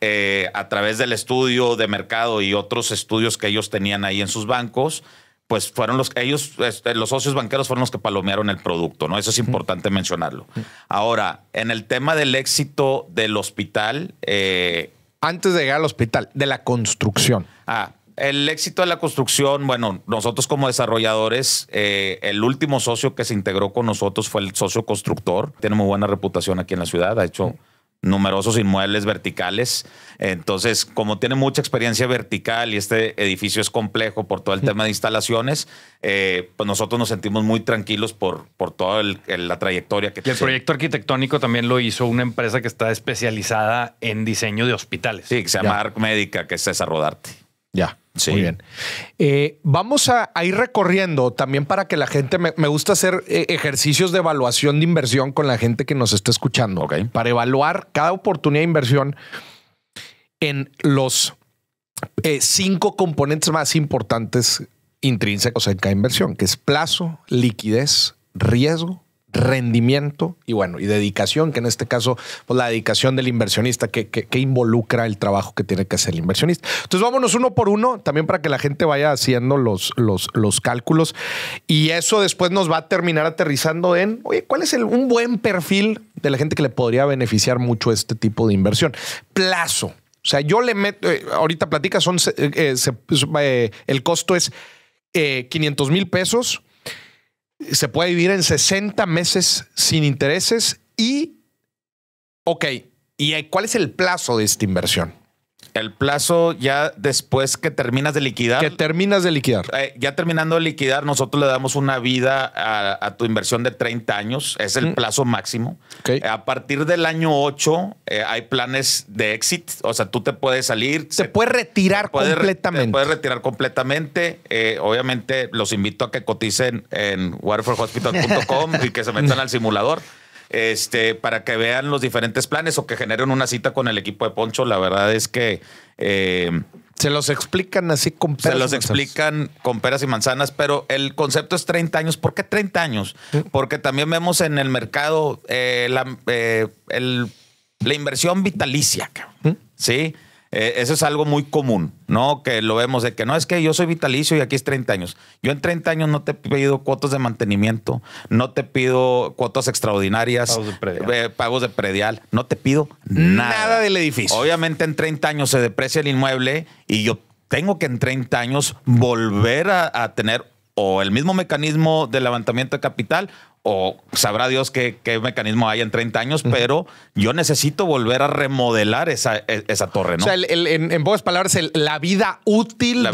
eh, a través del estudio de mercado y otros estudios que ellos tenían ahí en sus bancos, pues fueron los que ellos, este, los socios banqueros fueron los que palomearon el producto, ¿no? Eso es importante mencionarlo. Ahora, en el tema del éxito del hospital, eh, antes de llegar al hospital, de la construcción. Ah, el éxito de la construcción, bueno, nosotros como desarrolladores, eh, el último socio que se integró con nosotros fue el socio constructor. Tiene muy buena reputación aquí en la ciudad. Ha hecho numerosos inmuebles verticales. Entonces, como tiene mucha experiencia vertical y este edificio es complejo por todo el tema de instalaciones, eh, pues nosotros nos sentimos muy tranquilos por, por toda la trayectoria que tiene. El proyecto arquitectónico también lo hizo una empresa que está especializada en diseño de hospitales. Sí, que se llama Arc Médica, que es César Rodarte. Ya. Muy bien. Eh, vamos a, ir recorriendo también para que la gente. Me, gusta hacer eh, ejercicios de evaluación de inversión con la gente que nos está escuchando. Para evaluar cada oportunidad de inversión en los eh, cinco componentes más importantes intrínsecos en cada inversión, que es plazo, liquidez, riesgo, rendimiento y bueno, y dedicación, que en este caso, pues la dedicación del inversionista que, que, involucra el trabajo que tiene que hacer el inversionista. Entonces vámonos uno por uno, también para que la gente vaya haciendo los, los, los cálculos y eso después nos va a terminar aterrizando en, oye, ¿cuál es un buen perfil de la gente que le podría beneficiar mucho este tipo de inversión? Plazo. O sea, yo le meto, eh, ahorita platica, son, eh, eh, el costo es 500 mil pesos se puede vivir en 60 meses sin intereses y, ok, ¿y cuál es el plazo de esta inversión? El plazo ya después que terminas de liquidar. Que terminas de liquidar. Eh, ya terminando de liquidar, nosotros le damos una vida a, tu inversión de 30 años. Es el mm. plazo máximo. a partir del año 8 eh, hay planes de exit. O sea, tú te puedes salir. Se, puede retirar completamente. Te puedes retirar completamente. Eh, obviamente los invito a que coticen en waterforhospital.com y que se metan al simulador este, para que vean los diferentes planes o que generen una cita con el equipo de Poncho. La verdad es que... Eh, se los explican así con peras. Se los explican con peras y manzanas, pero el concepto es 30 años. ¿Por qué 30 años? Porque también vemos en el mercado eh, la, eh, la, inversión vitalicia, ¿sí? Eh, eso es algo muy común, ¿no? Que lo vemos de que no es que yo soy vitalicio y aquí es 30 años. Yo en 30 años no te he pedido cuotas de mantenimiento, no te pido cuotas extraordinarias, eh, pagos de predial, no te pido nada. nada del edificio. Obviamente en 30 años se deprecia el inmueble y yo tengo que en 30 años volver a, a tener o el mismo mecanismo de levantamiento de capital o sabrá Dios qué, mecanismo hay en 30 años, pero yo necesito volver a remodelar esa, e, torre, ¿no? O sea, en, pocas palabras, la vida útil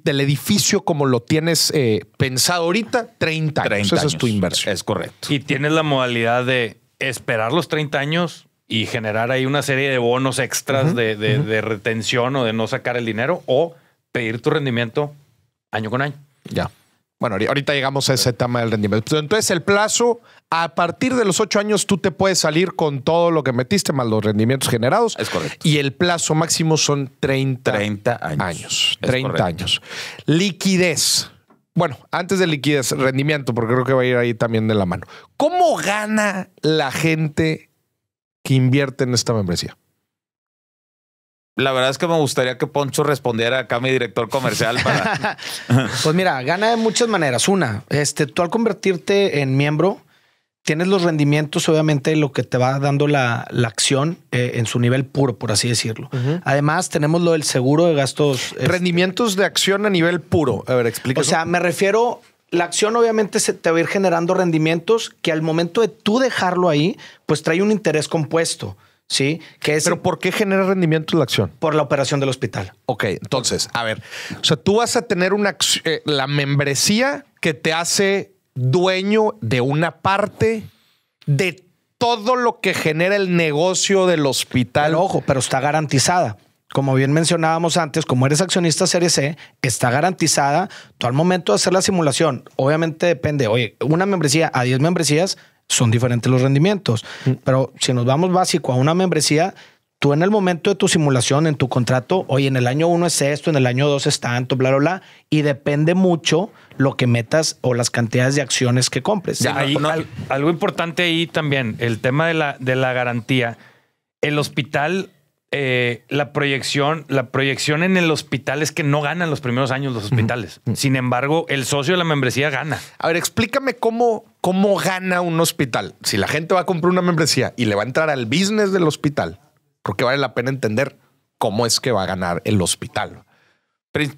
del, edificio como lo tienes eh, pensado ahorita, 30 años. es tu inversión. Es correcto. Y tienes la modalidad de esperar los 30 años y generar ahí una serie de bonos extras de, de retención o de no sacar el dinero o pedir tu rendimiento año con año. Ya. Bueno, ahorita llegamos a ese tema del rendimiento. Entonces, el plazo, a partir de los ocho años, tú te puedes salir con todo lo que metiste, más los rendimientos generados. Es correcto. Y el plazo máximo son 30, 30 años. 30 años. Liquidez. Bueno, antes de liquidez, rendimiento, porque creo que va a ir ahí también de la mano. ¿Cómo gana la gente que invierte en esta membresía? la verdad es que me gustaría que Poncho respondiera acá a mi director comercial. Para... *laughs* pues mira, gana de muchas maneras. Una, este, tú al convertirte en miembro, tienes los rendimientos, obviamente, lo que te va dando la, acción eh, en su nivel puro, por así decirlo. Además, tenemos lo del seguro de gastos. Este, rendimientos de acción a nivel puro. A ver, explica. O sea, me refiero. La acción obviamente se te va a ir generando rendimientos que al momento de tú dejarlo ahí, pues trae un interés compuesto. ¿sí? Que es, Pero ¿por qué genera rendimiento la acción? Por la operación del hospital. Ok, entonces, a ver, o sea, tú vas a tener una, eh, la membresía que te hace dueño de una parte de todo lo que genera el negocio del hospital. ojo, pero está garantizada. Como bien mencionábamos antes, como eres accionista Serie C, está garantizada. Tú al momento de hacer la simulación, obviamente depende. Oye, una membresía a 10 membresías son diferentes los rendimientos. Mm. Pero si nos vamos básico a una membresía, tú en el momento de tu simulación, en tu contrato, hoy en el año uno es esto, en el año dos es tanto, bla, bla, bla, y depende mucho lo que metas o las cantidades de acciones que compres. algo importante ahí también, el tema de la, de la garantía. El hospital eh, la proyección, la proyección en el hospital es que no ganan los primeros años los hospitales. Sin embargo, el socio de la membresía gana. A ver, explícame cómo, cómo gana un hospital. Si la gente va a comprar una membresía y le va a entrar al business del hospital, porque vale la pena entender cómo es que va a ganar el hospital.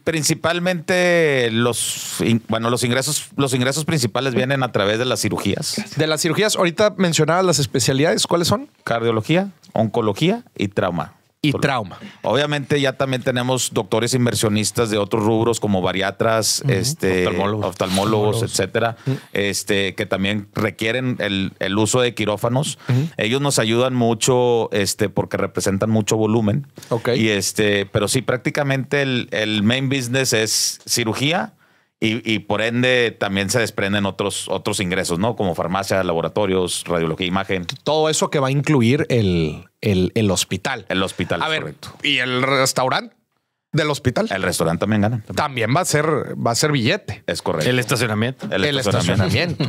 Principalmente los, bueno, los ingresos, los ingresos principales vienen a través de las cirugías. De las cirugías, ahorita mencionaba las especialidades, ¿cuáles son? Cardiología, oncología y trauma y trauma. Obviamente ya también tenemos doctores inversionistas de otros rubros como bariatras, este, oftalmólogos, etcétera, este, que también requieren el, uso de quirófanos. Ellos nos ayudan mucho este, porque representan mucho volumen. Y este, pero sí, prácticamente el, el main business es cirugía y, por ende también se desprenden otros, otros ingresos, ¿no? Como farmacia, laboratorios, radiología, imagen. Todo eso que va a incluir el, el, hospital. El hospital, a ver, Y el restaurante del hospital. El restaurante también gana. También. va a ser, va a ser billete. Es correcto. El estacionamiento. El, estacionamiento.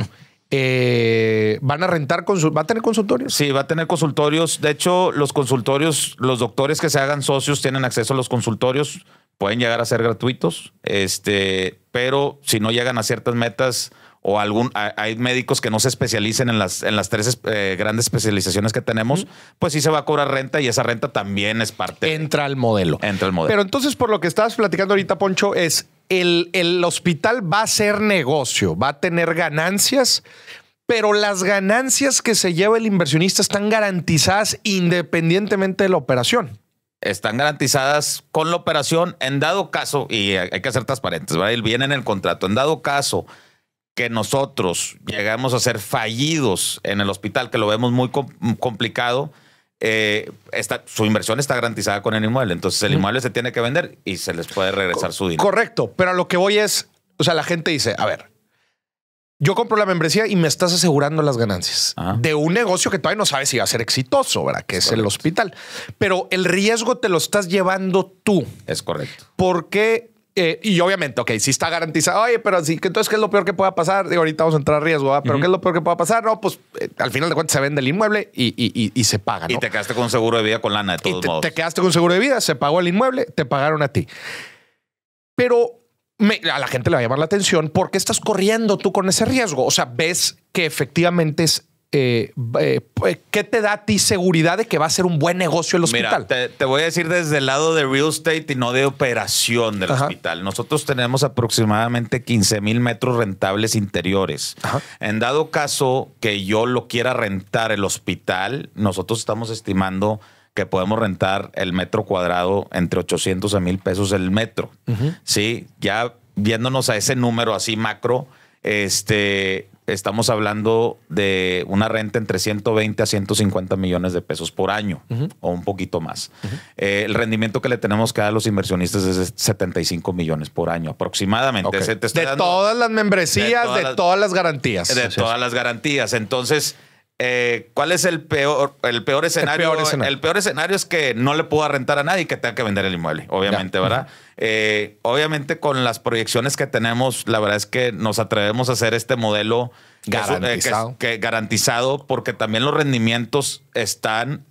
Eh, ¿Van a rentar, va a tener consultorios? Sí, va a tener consultorios. De hecho, los consultorios, los doctores que se hagan socios tienen acceso a los consultorios, pueden llegar a ser gratuitos, este, pero si no llegan a ciertas metas o algún, hay médicos que no se especialicen en las, en las tres eh, grandes especializaciones que tenemos, pues sí se va a cobrar renta y esa renta también es parte. Entra al modelo. Entra al modelo. Pero entonces, por lo que estabas platicando ahorita, Poncho, es el, hospital va a ser negocio, va a tener ganancias, pero las ganancias que se lleva el inversionista están garantizadas independientemente de la operación están garantizadas con la operación en dado caso, y hay que ser transparentes, viene en el contrato, en dado caso que nosotros llegamos a ser fallidos en el hospital, que lo vemos muy complicado, eh, su inversión está garantizada con el inmueble. Entonces el inmueble se tiene que vender y se les puede regresar su dinero. Correcto, pero lo que voy es, o sea, la gente dice, a ver, yo compro la membresía y me estás asegurando las ganancias ah. de un negocio que todavía no sabes si va a ser exitoso, ¿verdad? Que es, es el hospital. Pero el riesgo te lo estás llevando tú. Es correcto. Porque eh, y obviamente, ok, si está garantizado. Oye, pero que entonces, ¿qué es lo peor que pueda pasar? Digo, ahorita vamos a entrar a riesgo, Pero ¿qué es lo peor que pueda pasar? No, pues eh, al final de cuentas se vende el inmueble y, se paga. Y te quedaste con seguro de vida con lana de todos y te, modos. Te quedaste con seguro de vida, se pagó el inmueble, te pagaron a ti. Pero a la gente le va a llamar la atención porque estás corriendo tú con ese riesgo. O sea, ves que efectivamente es eh, eh, pues, ¿qué te da a ti seguridad de que va a ser un buen negocio el hospital? Mira, te, voy a decir desde el lado de real estate y no de operación del hospital. Nosotros tenemos aproximadamente 15 mil metros rentables interiores. En dado caso que yo lo quiera rentar el hospital, nosotros estamos estimando que podemos rentar el metro cuadrado entre 800 a 1000 pesos el metro. ya viéndonos a ese número así macro, este, estamos hablando de una renta entre 120 a 150 millones de pesos por año o un poquito más. Eh, el rendimiento que le tenemos que dar a los inversionistas es de 75 millones por año aproximadamente. de todas las membresías, de todas, las, garantías. De todas las garantías. Entonces, eh, ¿cuál es el peor, el peor escenario? El peor escenario? es que no le pueda rentar a nadie y que tenga que vender el inmueble, obviamente, ¿verdad? Eh, obviamente con las proyecciones que tenemos, la verdad es que nos atrevemos a hacer este modelo eh, garantizado, garantizado porque también los rendimientos están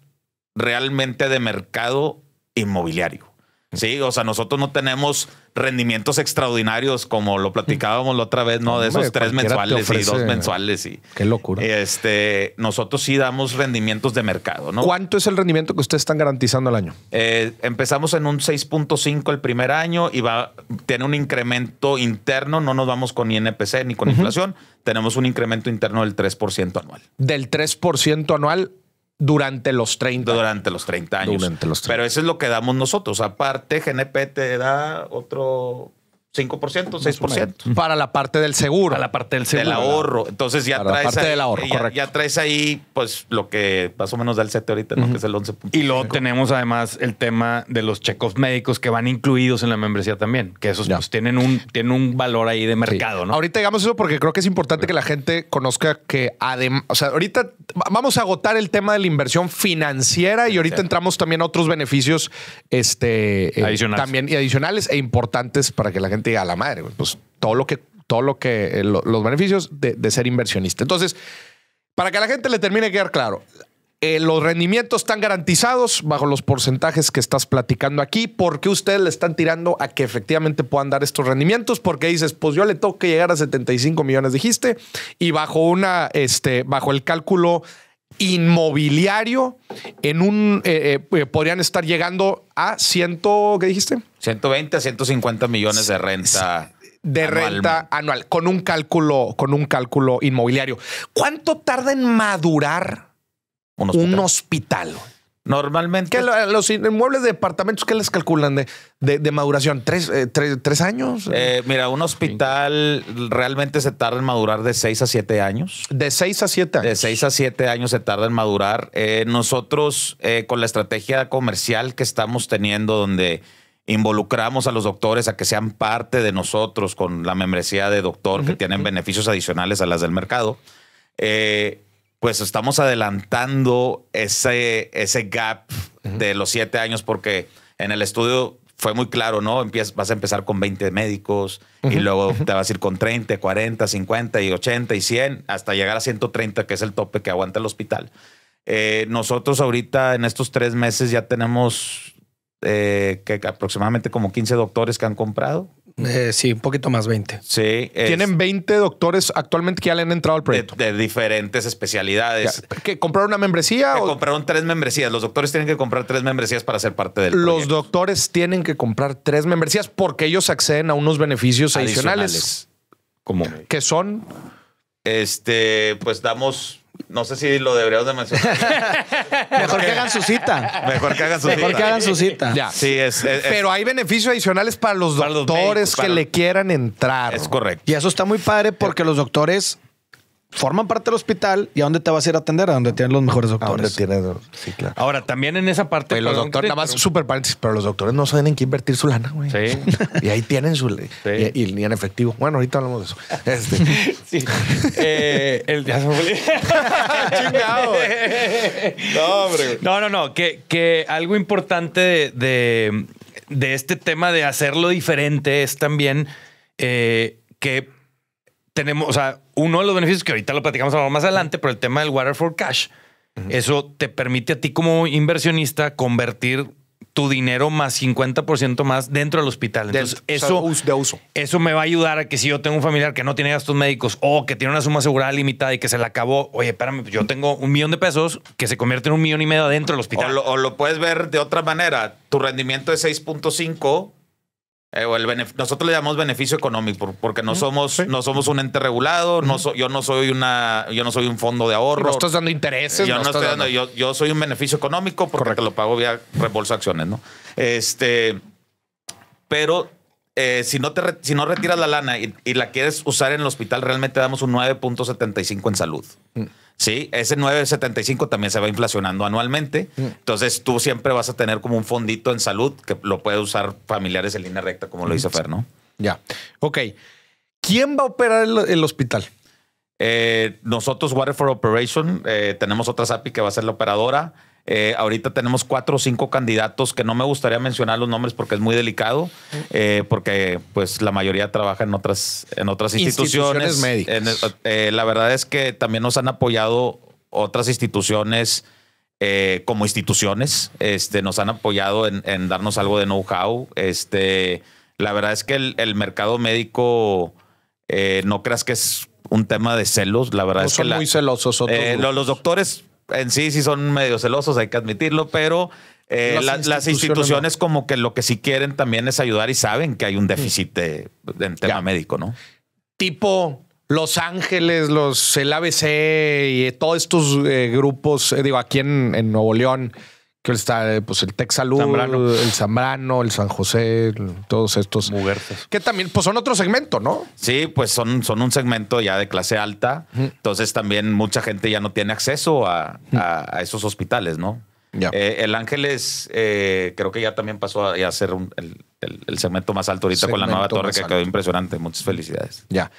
realmente de mercado inmobiliario. Sí, o sea, nosotros no tenemos rendimientos extraordinarios, como lo platicábamos la otra vez, ¿no? de esos tres mensuales y dos mensuales. Y, qué locura. Este, nosotros sí damos rendimientos de mercado, ¿no? ¿Cuánto es el rendimiento que ustedes están garantizando al año? Eh, empezamos en un 6.5 el primer año y va, tiene un incremento interno, no nos vamos con INPC ni con inflación, tenemos un incremento interno del 3% anual. Del 3% anual durante los 30. Durante los 30 años. Durante los 30. Pero eso es lo que damos nosotros. Aparte, GNP te da otro 5%, 6%. Para la parte del seguro. Para la parte del seguro. Del ahorro. Entonces ya trae traes. ahí, ya, ahí, pues, lo que más o menos da el 7 ahorita, ¿no? Que es el 11. Y luego tenemos además el tema de los checos médicos que van incluidos en la membresía también. Que esos pues, tienen un, un valor ahí de mercado, ¿no? Ahorita digamos eso porque creo que es importante que la gente conozca que además. O sea, ahorita vamos a agotar el tema de la inversión financiera y ahorita entramos también a otros beneficios este, eh, también adicionales e importantes para que la gente a la madre, pues todo lo que, todo lo que, eh, los beneficios de, ser inversionista. Entonces, para que a la gente le termine de quedar claro, eh, los rendimientos están garantizados bajo los porcentajes que estás platicando aquí. porque qué ustedes le están tirando a que efectivamente puedan dar estos rendimientos? Porque dices, pues yo le tengo que llegar a 75 millones, dijiste, y bajo una, este, bajo el cálculo inmobiliario en un eh, eh, eh, podrían estar llegando a ciento ¿qué dijiste? 120 a 150 millones de renta de renta anual con un cálculo con un cálculo inmobiliario. ¿Cuánto tarda en madurar Un hospital? Normalmente. los inmuebles de departamentos, ¿qué les calculan de, maduración? Eh, ¿Tres, tres, años? Eh, mira, un hospital realmente se tarda en madurar de seis a siete años. ¿De seis a siete años? De seis a siete años se tarda en madurar. Eh, nosotros, con la estrategia comercial que estamos teniendo, donde involucramos a los doctores a que sean parte de nosotros con la membresía de doctor, que tienen beneficios adicionales a las del mercado. Eh, pues estamos adelantando ese, ese gap de los siete años porque en el estudio fue muy claro, ¿no? vas a empezar con 20 médicos y luego te vas a ir con 30, 40, 50 y 80 y 100 hasta llegar a 130, que es el tope que aguanta el hospital. Eh, nosotros ahorita en estos tres meses ya tenemos eh, que aproximadamente como 15 doctores que han comprado. Eh, sí, un poquito más, 20. Sí. Tienen 20 doctores actualmente que ya le han entrado al proyecto. De, diferentes especialidades. ¿Que compraron una membresía? o... Compraron tres membresías. Los doctores tienen que comprar tres membresías para ser parte del Los doctores tienen que comprar tres membresías porque ellos acceden a unos beneficios adicionales. adicionales. Como... Que son... Este, pues damos no sé si lo deberíamos de mencionar. *laughs* Mejor que hagan su cita. Mejor que hagan su Mejor cita. que hagan su cita. Ya. Sí, es, Pero hay beneficios adicionales para los doctores que le quieran entrar. es correcto. Y eso está muy padre porque los doctores forman parte del hospital y a dónde te vas a ir a atender, a donde tienen los mejores doctores. sí, claro. Ahora, también en esa parte. los doctores, nada más super pero los doctores no saben en qué invertir su lana, güey. Sí. *laughs* y ahí tienen su. Y, ni en efectivo. Bueno, ahorita hablamos de eso. Este. *laughs* sí. eh, el *laughs* no, hombre. No, no, no. Que, que algo importante de, este tema de hacerlo diferente es también eh, que tenemos, o sea, uno de los beneficios que ahorita lo platicamos más adelante, pero el tema del Water for Cash, eso te permite a ti como inversionista convertir tu dinero más 50% más dentro del hospital. Entonces, eso, de uso. eso me va a ayudar a que si yo tengo un familiar que no tiene gastos médicos o que tiene una suma asegurada limitada y que se le acabó, oye, espérame, yo tengo un millón de pesos que se convierte en un millón y medio dentro del hospital. o lo puedes ver de otra manera. Tu rendimiento es 6.5 eh, nosotros le llamamos beneficio económico porque no somos, no somos un ente regulado, yo no soy una, yo no soy un fondo de ahorro. No estás dando intereses. Yo soy un beneficio económico porque lo pago vía reembolso de acciones, ¿no? Este, pero eh, si, no te si no retiras la lana y, la quieres usar en el hospital, realmente damos un 9.75 en salud. Mm. ¿sí? Ese 9.75 también se va inflacionando anualmente. Mm. Entonces tú siempre vas a tener como un fondito en salud que lo puede usar familiares en línea recta, como lo dice mm. Fer, ¿no? Ya. Ok. ¿Quién va a operar el, hospital? Eh, nosotros, Water for Operation, eh, tenemos otra API que va a ser la operadora. Eh, ahorita tenemos cuatro o cinco candidatos que no me gustaría mencionar los nombres porque es muy delicado, eh, porque pues la mayoría trabaja en otras, en otras instituciones. médicas. Eh, la verdad es que también nos han apoyado otras instituciones como instituciones, este, nos han apoyado en, darnos algo de know-how. Este, la verdad es que el, mercado médico, no creas que es un tema de celos, la verdad es son muy celosos. los doctores en sí sí son medio celosos, hay que admitirlo, pero eh, las, instituciones, como que lo que sí quieren también es ayudar y saben que hay un déficit en tema médico, ¿no? Tipo los Ángeles, los el ABC y todos estos eh, grupos, eh, digo, aquí en Nuevo León, que está, eh, pues el Texalud, el Zambrano, el San José, todos estos. Que también, pues son otro segmento, ¿no? Sí, pues son, son un segmento ya de clase alta. Entonces también mucha gente ya no tiene acceso a, esos hospitales, ¿no? Eh, el Ángeles, eh, creo que ya también pasó a, ser el, segmento más alto ahorita con la nueva torre que quedó impresionante. Muchas felicidades. Ya.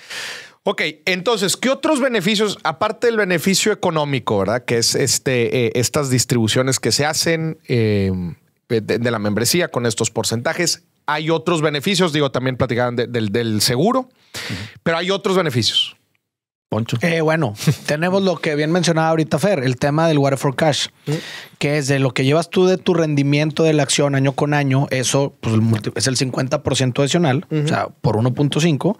Ok, entonces, ¿qué otros beneficios, aparte del beneficio económico, verdad? Que es este, eh, estas distribuciones que se hacen eh, de, la membresía con estos porcentajes, hay otros beneficios, digo, también platicaban del seguro, pero hay otros beneficios. Eh, bueno, *laughs* tenemos lo que bien mencionaba ahorita Fer, el tema del water for cash, que es de lo que llevas tú de tu rendimiento de la acción año con año, eso pues, es el 50% adicional, o sea, por 1.5,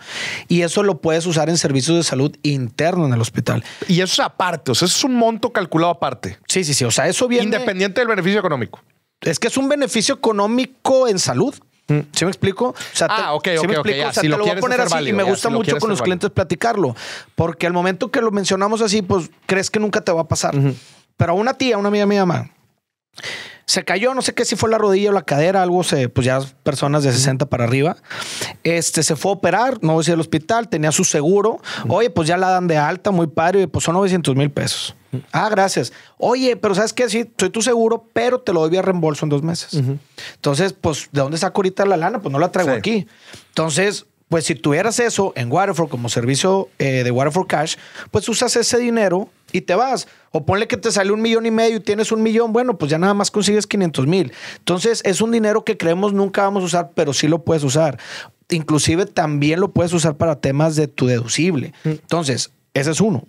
y eso lo puedes usar en servicios de salud interno en el hospital. Y eso es aparte, o sea, eso es un monto calculado aparte. Sí, sí, sí, o sea, eso viene... Independiente del beneficio económico. Es que es un beneficio económico en salud. Mm, ¿Sí me explico? Ah, ¿sí me si lo, quiero voy a poner así y me gusta mucho con los clientes platicarlo. Porque al momento que lo mencionamos así, pues crees que nunca te va a pasar. Pero a una tía, una amiga mía, mamá, se cayó, no sé qué, si fue la rodilla o la cadera, algo se, pues ya personas de 60 para arriba. Este se fue a operar, no voy el hospital, tenía su seguro. Oye, pues ya la dan de alta, muy padre, y pues son 900 mil pesos. Ah, gracias. Oye, pero ¿sabes qué? Sí, soy tu seguro, pero te lo doy a reembolso en dos meses. Entonces, pues, ¿de dónde saco ahorita la lana? Pues no la traigo aquí. Entonces, pues si tuvieras eso en Waterford como servicio eh, de Waterford Cash, pues usas ese dinero y te vas. O ponle que te sale un millón y medio y tienes un millón, bueno, pues ya nada más consigues 500 mil. Entonces es un dinero que creemos nunca vamos a usar, pero sí lo puedes usar. Inclusive también lo puedes usar para temas de tu deducible. Mm. Entonces, ese es uno.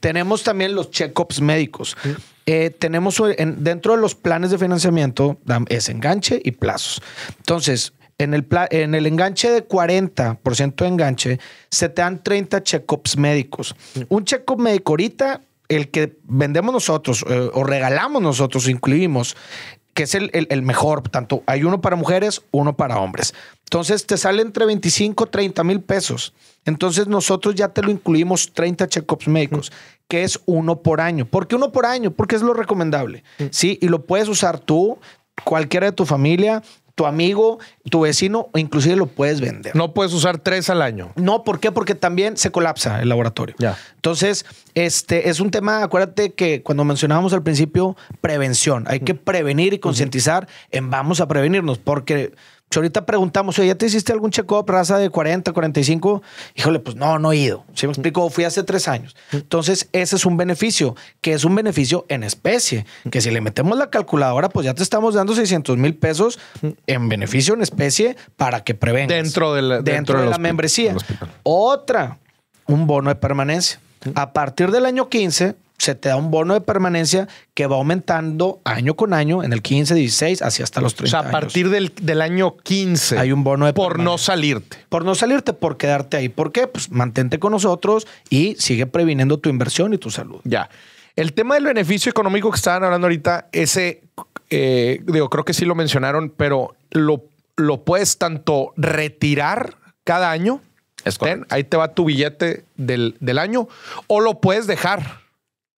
Tenemos también los check médicos. Mm. Eh, tenemos eh, dentro de los planes de financiamiento es enganche y plazos. Entonces, en el, en el enganche de 40% de enganche, se te dan 30 check-ups médicos. Un check-up médico ahorita, el que vendemos nosotros eh, o regalamos nosotros, incluimos, que es el, el, mejor. Tanto hay uno para mujeres, uno para hombres. Entonces te sale entre 25 30 mil pesos. Entonces nosotros ya te lo incluimos 30 check-ups médicos, que es uno por año. ¿Por qué uno por año? Porque es lo recomendable. Mm. Sí, y lo puedes usar tú, cualquiera de tu familia, tu amigo, tu vecino, inclusive lo puedes vender. No puedes usar tres al año. No, ¿por qué? Porque también se colapsa el laboratorio. Ya. Entonces, este es un tema, acuérdate que cuando mencionábamos al principio, prevención. Hay que prevenir y concientizar en vamos a prevenirnos, porque pues ahorita preguntamos, oye, ¿ya te hiciste algún check-up raza de 40, 45? Híjole, pues no, no he ido. Si ¿Sí me mm. explico, fui hace tres años. Mm. Entonces, ese es un beneficio, que es un beneficio en especie, mm. que si le metemos la calculadora, pues ya te estamos dando 600 mil pesos en beneficio en especie para que prevengas. Dentro dentro de la membresía. Otra, un bono de permanencia. A partir del año 15, se te da un bono de permanencia que va aumentando año con año en el 15, 16, hacia hasta los 30. O sea, a partir del, año 15 hay un bono de permanencia. por no salirte. Por no salirte, por quedarte ahí. ¿Por qué? Pues mantente con nosotros y sigue previniendo tu inversión y tu salud. Ya. El tema del beneficio económico que estaban hablando ahorita, ese, eh, digo, creo que sí lo mencionaron, pero lo, lo puedes tanto retirar cada año. ahí te va tu billete del, del año o lo puedes dejar.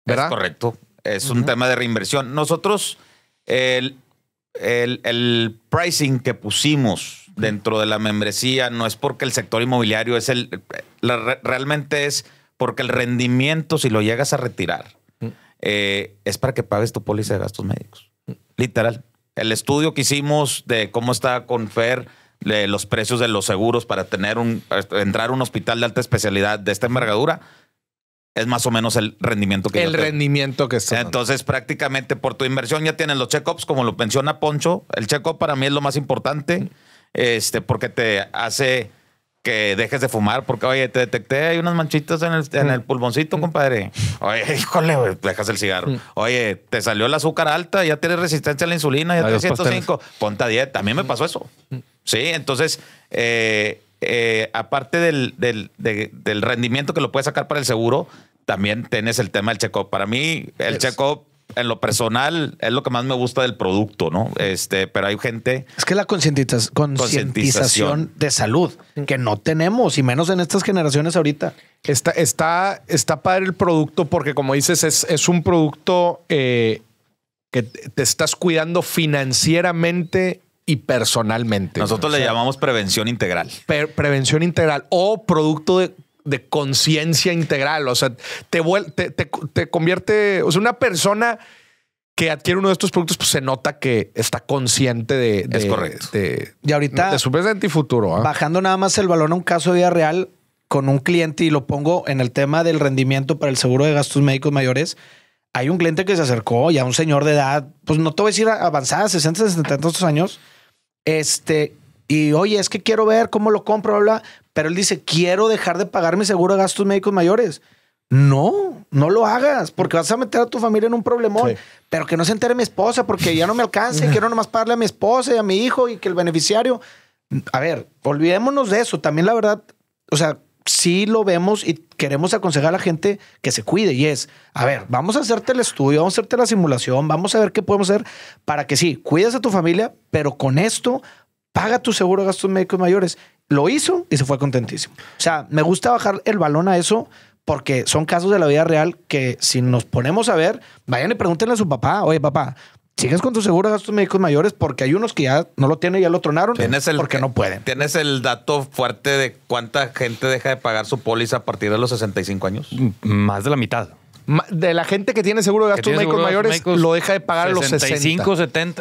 Es correcto. Es un tema de reinversión. Nosotros, el, el, pricing que pusimos dentro de la membresía no es porque el sector inmobiliario es el. realmente es porque el rendimiento, si lo llegas a retirar, mm. eh, es para que pagues tu póliza de gastos médicos. Mm. Literal. El estudio que hicimos de cómo está con FER de los precios de los seguros para tener un entrar a un hospital de alta especialidad de esta envergadura es más o menos el rendimiento que El rendimiento que está. Entonces, prácticamente por tu inversión ya tienes los checkups como lo menciona Poncho. El check para mí es lo más importante, este, porque te hace que dejes de fumar, porque oye, te detecté, hay unas manchitas en el, en el pulmoncito, mm. compadre. Oye, *laughs* híjole, dejas el cigarro. Mm. Oye, te salió el azúcar alta, ya tienes resistencia a la insulina, ya tienes 105, ponte a dieta. A mí me mm. pasó eso. Sí, entonces, eh, eh, aparte del, del rendimiento que lo puedes sacar para el seguro, también tienes el tema del check Para mí, el Checo check en lo personal es lo que más me gusta del producto, ¿no? Este, pero hay gente. Es que la concientización de salud que no tenemos y menos en estas generaciones ahorita. Está, está, está padre el producto porque, como dices, es, un producto eh, que te estás cuidando financieramente y personalmente. Nosotros le llamamos prevención integral. prevención integral o producto de de conciencia integral. O sea, te, te, te, convierte, o sea, una persona que adquiere uno de estos productos, pues se nota que está consciente de. de De, y ahorita. De su presente y futuro. ¿ah? Bajando nada más el balón a un caso de vida real con un cliente y lo pongo en el tema del rendimiento para el seguro de gastos médicos mayores. Hay un cliente que se acercó y a un señor de edad, pues no te voy a decir avanzada, 60, 70 años, este, y oye, es que quiero ver cómo lo compro, bla, Pero él dice, quiero dejar de pagar mi seguro de gastos médicos mayores. No, no lo hagas, porque vas a meter a tu familia en un problemón. Pero que no se entere mi esposa, porque ya no me alcanza *laughs* quiero quiero nomás pagarle a mi esposa y a mi hijo y que el beneficiario. A ver, olvidémonos de eso. También la verdad, o sea, sí lo vemos y queremos aconsejar a la gente que se cuide y es, a ver, vamos a hacerte el estudio, vamos a hacerte la simulación, vamos a ver qué podemos hacer para que sí, cuides a tu familia, pero con esto paga tu seguro de gastos médicos mayores. Lo hizo y se fue contentísimo. O sea, me gusta bajar el balón a eso porque son casos de la vida real que si nos ponemos a ver, vayan y pregúntenle a su papá, oye papá, sigues con tu seguro de gastos médicos mayores porque hay unos que ya no lo tienen, y ya lo tronaron porque no pueden. ¿Tienes el dato fuerte de cuánta gente deja de pagar su póliza a partir de los 65 años? Más de la mitad de la gente que tiene seguro de gastos médicos mayores lo deja de pagar a los 60.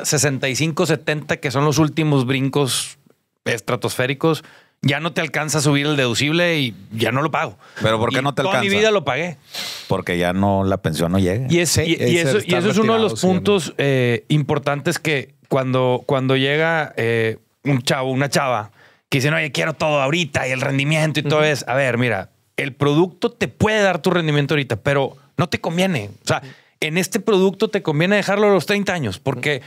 65, 70, que son los últimos brincos estratosféricos. Ya no te alcanza a subir el deducible y ya no lo pago. ¿Pero por qué no te alcanza? Toda mi vida lo pagué. Porque ya no, la pensión no llega. Y, ese, y, eso, es uno de los puntos eh, importantes que cuando, cuando llega eh, un chavo, una chava, que dice oye, quiero todo ahorita y el rendimiento y todo eso. A ver, mira, el producto te puede dar tu rendimiento ahorita, pero no te conviene. O sea, en este producto te conviene dejarlo a los 30 años, porque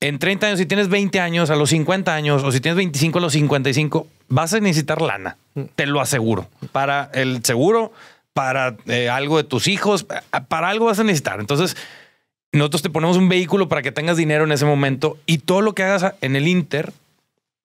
en 30 años, si tienes 20 años, a los 50 años, o si tienes 25 a los 55, vas a necesitar lana, te lo aseguro. Para el seguro, para eh, algo de tus hijos, para algo vas a necesitar. Entonces, nosotros te ponemos un vehículo para que tengas dinero en ese momento y todo lo que hagas en el Inter,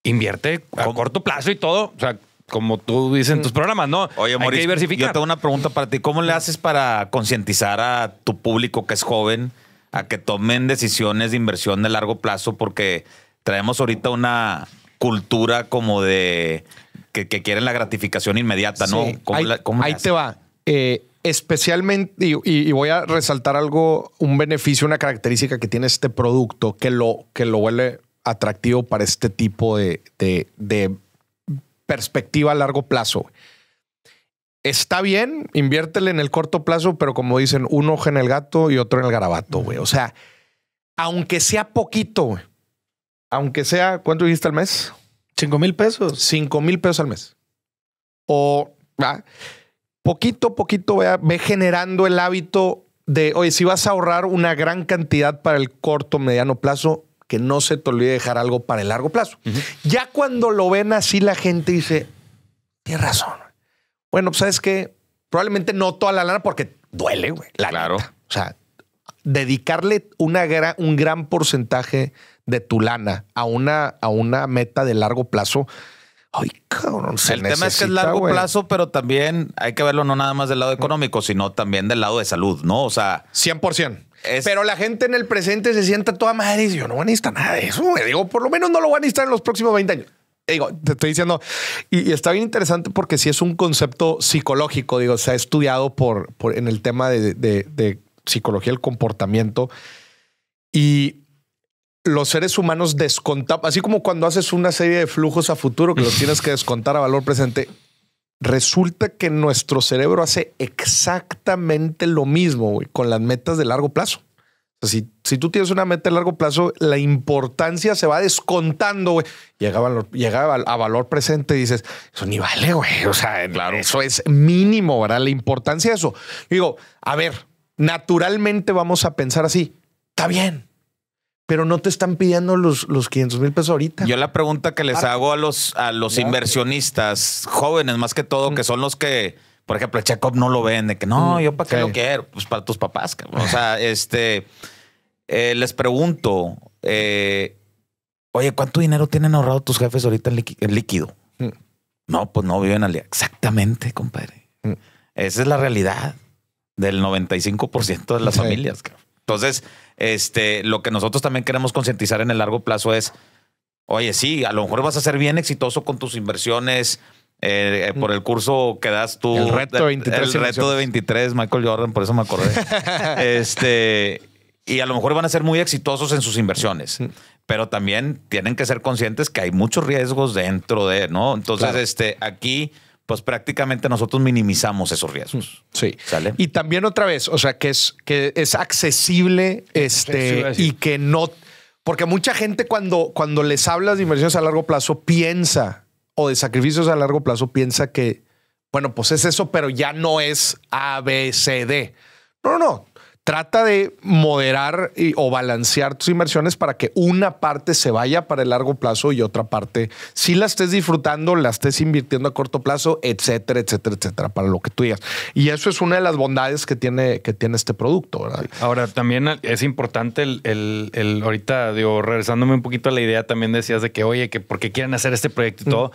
invierte a corto plazo y todo. O sea, como tú dices en tus mm. programas, ¿no? Oye, Mauricio, Yo tengo una pregunta para ti. ¿Cómo le haces para concientizar a tu público que es joven a que tomen decisiones de inversión de largo plazo? Porque traemos ahorita una cultura como de que, quieren la gratificación inmediata, ¿no? ahí, te va. Eh, especialmente, y, voy a resaltar algo, un beneficio, una característica que tiene este producto que lo, que lo vuelve atractivo para este tipo de, de perspectiva a largo plazo. Está bien, inviértele en el corto plazo, pero como dicen, un ojo en el gato y otro en el garabato, güey. O sea, aunque sea poquito, Aunque sea, ¿cuánto dijiste al mes? Cinco mil pesos. Cinco mil pesos al mes. O va ah, poquito poquito ve generando el hábito de, oye, si vas a ahorrar una gran cantidad para el corto, mediano plazo, que no se te olvide dejar algo para el largo plazo. Ya cuando lo ven así, la gente dice, tienes razón. Bueno, pues sabes que probablemente no toda la lana porque duele, güey. claro. O sea, dedicarle una un gran porcentaje de tu lana a una, a una meta de largo plazo. Ay, cabrón. el tema es que es largo plazo, pero también hay que verlo no nada más del lado económico, sino también del lado de salud, ¿no? O sea, 100%. Pero la gente en el presente se sienta toda madre y yo no voy a necesitar nada de eso. Me digo, por lo menos no lo van a necesitar en los próximos 20 años. Digo, te estoy diciendo, y, está bien interesante porque si es un concepto psicológico, digo, se ha estudiado por, por en el tema de, psicología del comportamiento y los seres humanos descontan, así como cuando haces una serie de flujos a futuro que los tienes que descontar a valor presente, Resulta que nuestro cerebro hace exactamente lo mismo con las metas de largo plazo. si, tú tienes una meta de largo plazo, la importancia se va descontando, güey. Llega, a valor, a valor presente y dices, eso ni vale, güey. O sea, claro. eso es mínimo, ¿verdad? La importancia de eso. digo, a ver, naturalmente vamos a pensar así. Está bien, pero no te están pidiendo los, los 500 mil pesos ahorita. Yo la pregunta que les ah. hago a los, a los inversionistas jóvenes, más que todo, que son los que, por ejemplo, el no lo vende que no, mm, yo para qué lo quiero, pues para tus papás. O *laughs* sea, este, eh, les pregunto, eh, oye, ¿cuánto dinero tienen ahorrado tus jefes ahorita en, líquido? Mm. No, pues no viven al día. Exactamente, compadre. Mm. Esa es la realidad del 95% de las familias. Entonces, este, lo que nosotros también queremos concientizar en el largo plazo es, oye, sí, a lo mejor vas a ser bien exitoso con tus inversiones, eh, eh, por el curso que das tu reto de 23. El reto de 23, Michael Jordan, por eso me acordé. *laughs* este, y a lo mejor van a ser muy exitosos en sus inversiones, mm. pero también tienen que ser conscientes que hay muchos riesgos dentro de, ¿no? Entonces, este, aquí pues prácticamente nosotros minimizamos esos riesgos. Mm, sí. ¿Sale? Y también otra vez, o sea, que es, que es accesible este, y que no... Porque mucha gente cuando, cuando les hablas de inversiones a largo plazo piensa, o de sacrificios a largo plazo piensa que, bueno, pues es eso, pero ya no es ABCD. No, no, no trata de moderar o balancear tus inversiones para que una parte se vaya para el largo plazo y otra parte si la estés disfrutando, la estés invirtiendo a corto plazo, etcétera, etcétera, etcétera, para lo que tú digas. Y eso es una de las bondades que tiene, que tiene este producto. Ahora, también es importante el, ahorita, digo, regresándome un poquito a la idea, también decías de que, oye, que porque quieren hacer este proyecto y todo.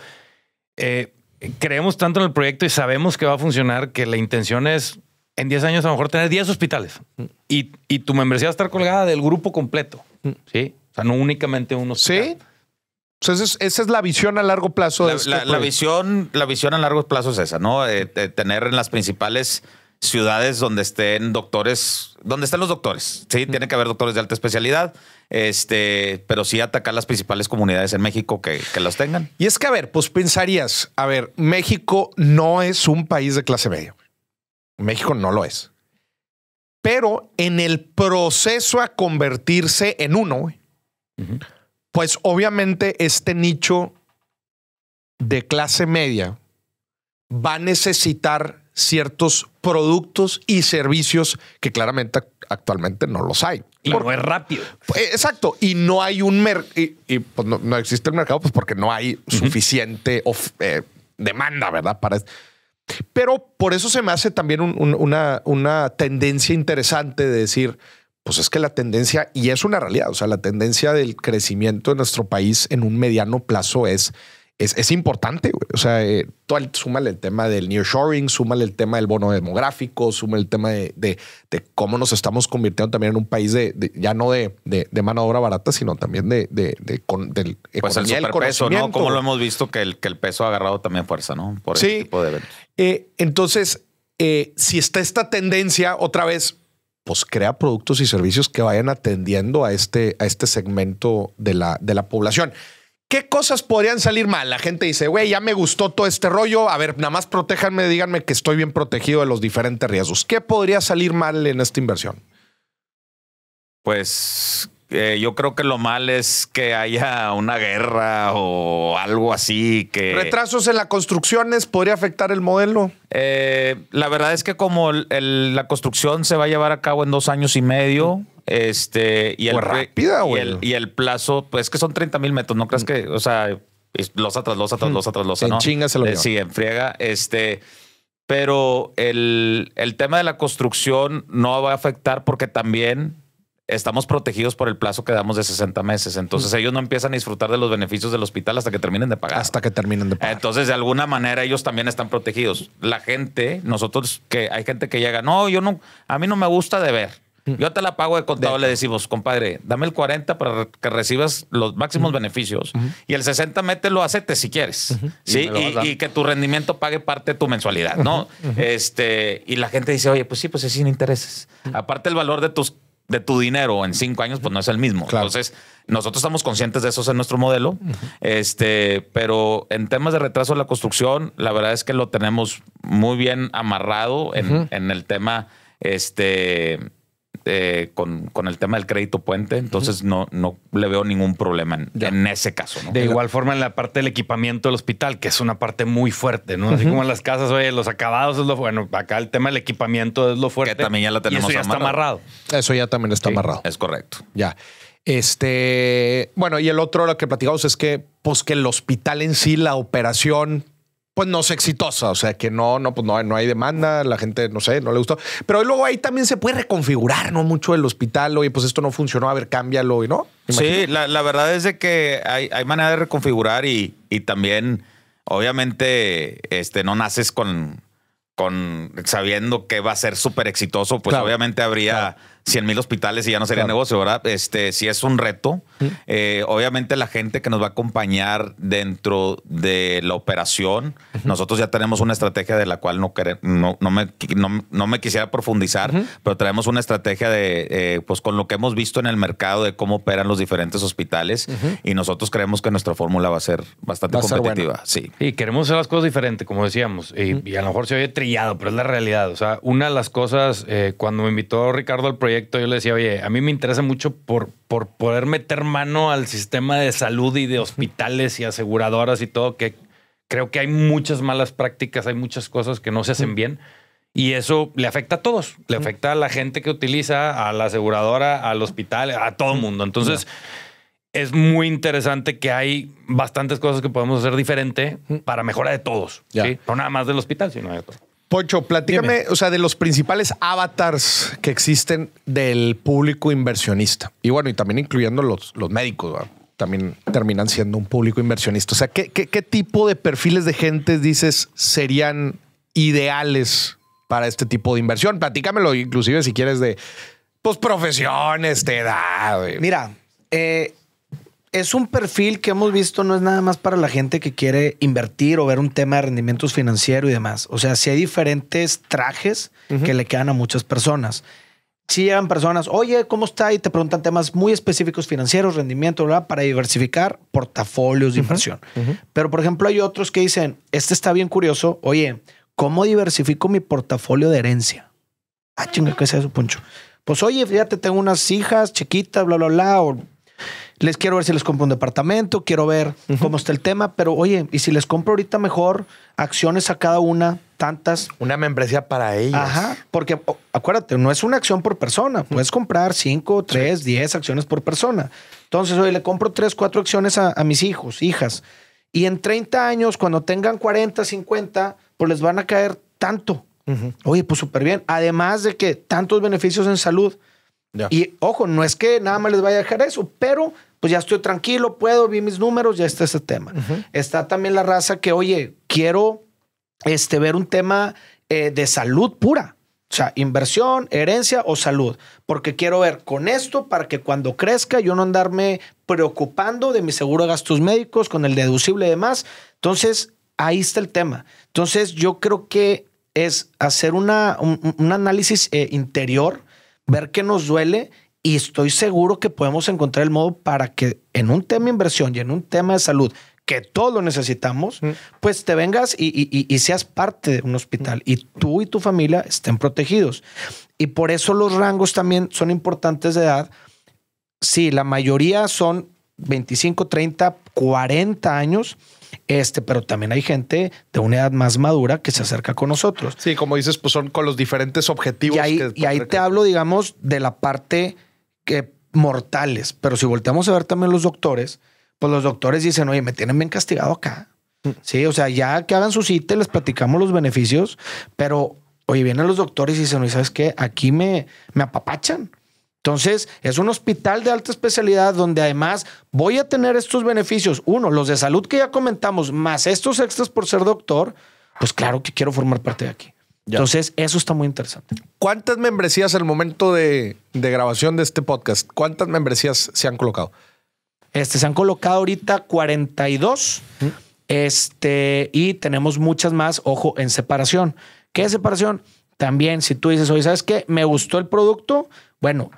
Eh, creemos tanto en el proyecto y sabemos que va a funcionar que la intención es en 10 años a lo mejor tener 10 hospitales mm. y, tu membresía va a estar colgada del grupo completo. Mm. Sí. O sea, no únicamente uno. Sí. O esa es, la visión a largo plazo. La, de la, este visión, la visión a largo plazo es esa, ¿no? Eh, tener en las principales ciudades donde estén doctores, donde están los doctores. Sí, mm. tiene que haber doctores de alta especialidad, este, pero sí atacar las principales comunidades en México que, las tengan. Y es que, a ver, pues pensarías, a ver, México no es un país de clase media. México no lo es. Pero en el proceso a convertirse en uno, pues obviamente este nicho de clase media va a necesitar ciertos productos y servicios que claramente actualmente no los hay. Y no es rápido. Pues, exacto. Y no hay un mercado. Y, pues, no, existe el mercado pues porque no hay suficiente eh, demanda, ¿verdad? Para pero por eso se me hace también una, una tendencia interesante de decir, pues es que la tendencia, y es una realidad, o sea, la tendencia del crecimiento de nuestro país en un mediano plazo es es, importante, O sea, eh, súmale el tema del nearshoring, súmale el tema del bono demográfico, súmale el tema de, de, cómo nos estamos convirtiendo también en un país de, ya no de, mano de obra barata, sino también de, de, con, del pues el Como lo hemos visto que el, que el peso ha agarrado también fuerza, ¿no? Por sí. tipo de eventos. Eh, entonces, eh, si está esta tendencia otra vez, pues crea productos y servicios que vayan atendiendo a este, a este segmento de la, de la población. ¿Qué cosas podrían salir mal? La gente dice, güey, ya me gustó todo este rollo. A ver, nada más protéjanme, díganme que estoy bien protegido de los diferentes riesgos. ¿Qué podría salir mal en esta inversión? Pues eh, yo creo que lo mal es que haya una guerra o algo así que... ¿Retrasos en las construcciones podría afectar el modelo? Eh, la verdad es que como la construcción se va a llevar a cabo en dos años y medio, este, y el, Y el, plazo, pues es que son 30 mil metros, ¿no crees mm. que? O sea, los atrás, los atrás, los atrás, mm. los En ¿no? Eh, sí, en friega. Este, pero el, el tema de la construcción no va a afectar porque también estamos protegidos por el plazo que damos de 60 meses. Entonces mm. ellos no empiezan a disfrutar de los beneficios del hospital hasta que terminen de pagar. Hasta que terminen de pagar. Entonces, de alguna manera, ellos también están protegidos. La gente, nosotros, que hay gente que llega, no, yo no, a mí no me gusta ver yo te la pago de contado, le decimos, compadre, dame el 40 para que recibas los máximos beneficios y el 60 mételo a CETES si quieres, ¿sí? Y, que tu rendimiento pague parte de tu mensualidad, ¿no? este, y la gente dice, oye, pues sí, pues es sin intereses. Aparte el valor de tus de tu dinero en cinco años, pues no es el mismo. Entonces, nosotros estamos conscientes de eso en nuestro modelo. Este, pero en temas de retraso de la construcción, la verdad es que lo tenemos muy bien amarrado en, el tema este, eh, con, con, el tema del crédito puente, entonces no, no le veo ningún problema en, ese caso. De igual forma en la parte del equipamiento del hospital, que es una parte muy fuerte, ¿no? Así como en las casas, oye, los acabados es lo bueno, acá el tema del equipamiento es lo fuerte. Que también ya la tenemos eso ya amarrado. está amarrado. Eso ya también está amarrado. Es correcto. Ya. Este, bueno, y el otro lo que platicamos es que, pues que el hospital en sí, la operación, pues no es exitosa, o sea que no, no, pues no, no hay demanda, la gente, no sé, no le gustó. Pero luego ahí también se puede reconfigurar, ¿no? Mucho el hospital, oye, pues esto no funcionó, a ver, cámbialo, y ¿no? Sí, la, verdad es de que hay, manera de reconfigurar y, también, obviamente, este, no naces con, con sabiendo que va a ser súper exitoso, pues obviamente habría... 100 mil hospitales y ya no sería negocio, ¿verdad? Este, si es un reto. Eh, obviamente la gente que nos va a acompañar dentro de la operación, nosotros ya tenemos una estrategia de la cual no, no, me, no, me quisiera profundizar, pero traemos una estrategia de, eh, pues con lo que hemos visto en el mercado de cómo operan los diferentes hospitales y nosotros creemos que nuestra fórmula va a ser bastante competitiva. Sí. Y queremos hacer las cosas diferentes, como decíamos, y, a lo mejor se oye trillado, pero es la realidad. O sea, una de las cosas, eh, cuando me invitó Ricardo al proyecto, yo le decía, oye, a mí me interesa mucho por, por poder meter mano al sistema de salud y de hospitales y aseguradoras y todo, que creo que hay muchas malas prácticas, hay muchas cosas que no se hacen bien. Y eso le afecta a todos. Le afecta a la gente que utiliza, a la aseguradora, al hospital, a todo el mundo. Entonces, es muy interesante que hay bastantes cosas que podemos hacer diferente para mejora de todos. No nada más del hospital, sino de todos. Pocho, platícame, o sea, de los principales avatars que existen del público inversionista. Y bueno, y también incluyendo los, los médicos, también terminan siendo un público inversionista. O sea, ¿qué, ¿qué, tipo de perfiles de gente dices serían ideales para este tipo de inversión? Platícamelo, inclusive si quieres, de pues profesiones, de edad. Mira, eh, es un perfil que hemos visto, no es nada más para la gente que quiere invertir o ver un tema de rendimientos financieros y demás. O sea, si hay diferentes trajes que le quedan a muchas personas. Si llegan personas, oye, ¿cómo está? Y te preguntan temas muy específicos financieros, rendimiento, ¿verdad? Para diversificar portafolios de inversión. Pero, por ejemplo, hay otros que dicen, este está bien curioso, oye, ¿cómo diversifico mi portafolio de herencia? Ah, chinga, ¿qué es eso, puncho? Pues oye, fíjate, tengo unas hijas chiquitas, bla, bla, bla, o les quiero ver si les compro un departamento, quiero ver cómo está el tema, pero oye, y si les compro ahorita mejor acciones a cada una, tantas. Una membresía para ellas. Ajá, porque acuérdate, no es una acción por persona, puedes comprar 5, tres, diez acciones por persona. Entonces, oye, le compro tres, cuatro acciones a, mis hijos, hijas, y en 30 años, cuando tengan 40, 50, pues les van a caer tanto. Oye, pues súper bien. Además de que tantos beneficios en salud. Y ojo, no es que nada más les vaya a dejar eso, pero pues ya estoy tranquilo, puedo, vi mis números, ya está ese tema. Está también la raza que, oye, quiero este, ver un tema eh, de salud pura. O sea, inversión, herencia o salud. Porque quiero ver con esto para que cuando crezca yo no andarme preocupando de mi seguro de gastos médicos, con el deducible y demás. Entonces, ahí está el tema. Entonces, yo creo que es hacer una, un, análisis eh, interior, ver qué nos duele y estoy seguro que podemos encontrar el modo para que en un tema de inversión y en un tema de salud, que todos lo necesitamos, mm. pues te vengas y, y, y, seas parte de un hospital y tú y tu familia estén protegidos. Y por eso los rangos también son importantes de edad. Sí, la mayoría son 25, 30, 40 años, este, pero también hay gente de una edad más madura que se acerca con nosotros. Sí, como dices, pues son con los diferentes objetivos. Y ahí, y ahí te hablo, digamos, de la parte que mortales. Pero si volteamos a ver también los doctores, pues los doctores dicen, oye, me tienen bien castigado acá. Mm. Sí, o sea, ya que hagan su cita, les platicamos los beneficios, pero oye, vienen los doctores y dicen, oye, ¿sabes qué? Aquí me, me apapachan. Entonces, es un hospital de alta especialidad donde además voy a tener estos beneficios. Uno, los de salud que ya comentamos, más estos extras por ser doctor, pues claro que quiero formar parte de aquí. Entonces, eso está muy interesante. ¿Cuántas membresías al momento de, grabación de este podcast? ¿Cuántas membresías se han colocado? Este, se han colocado ahorita 42. Este, y tenemos muchas más, ojo, en separación. ¿Qué es separación? También, si tú dices, oye, ¿sabes qué? Me gustó el producto. Bueno,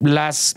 las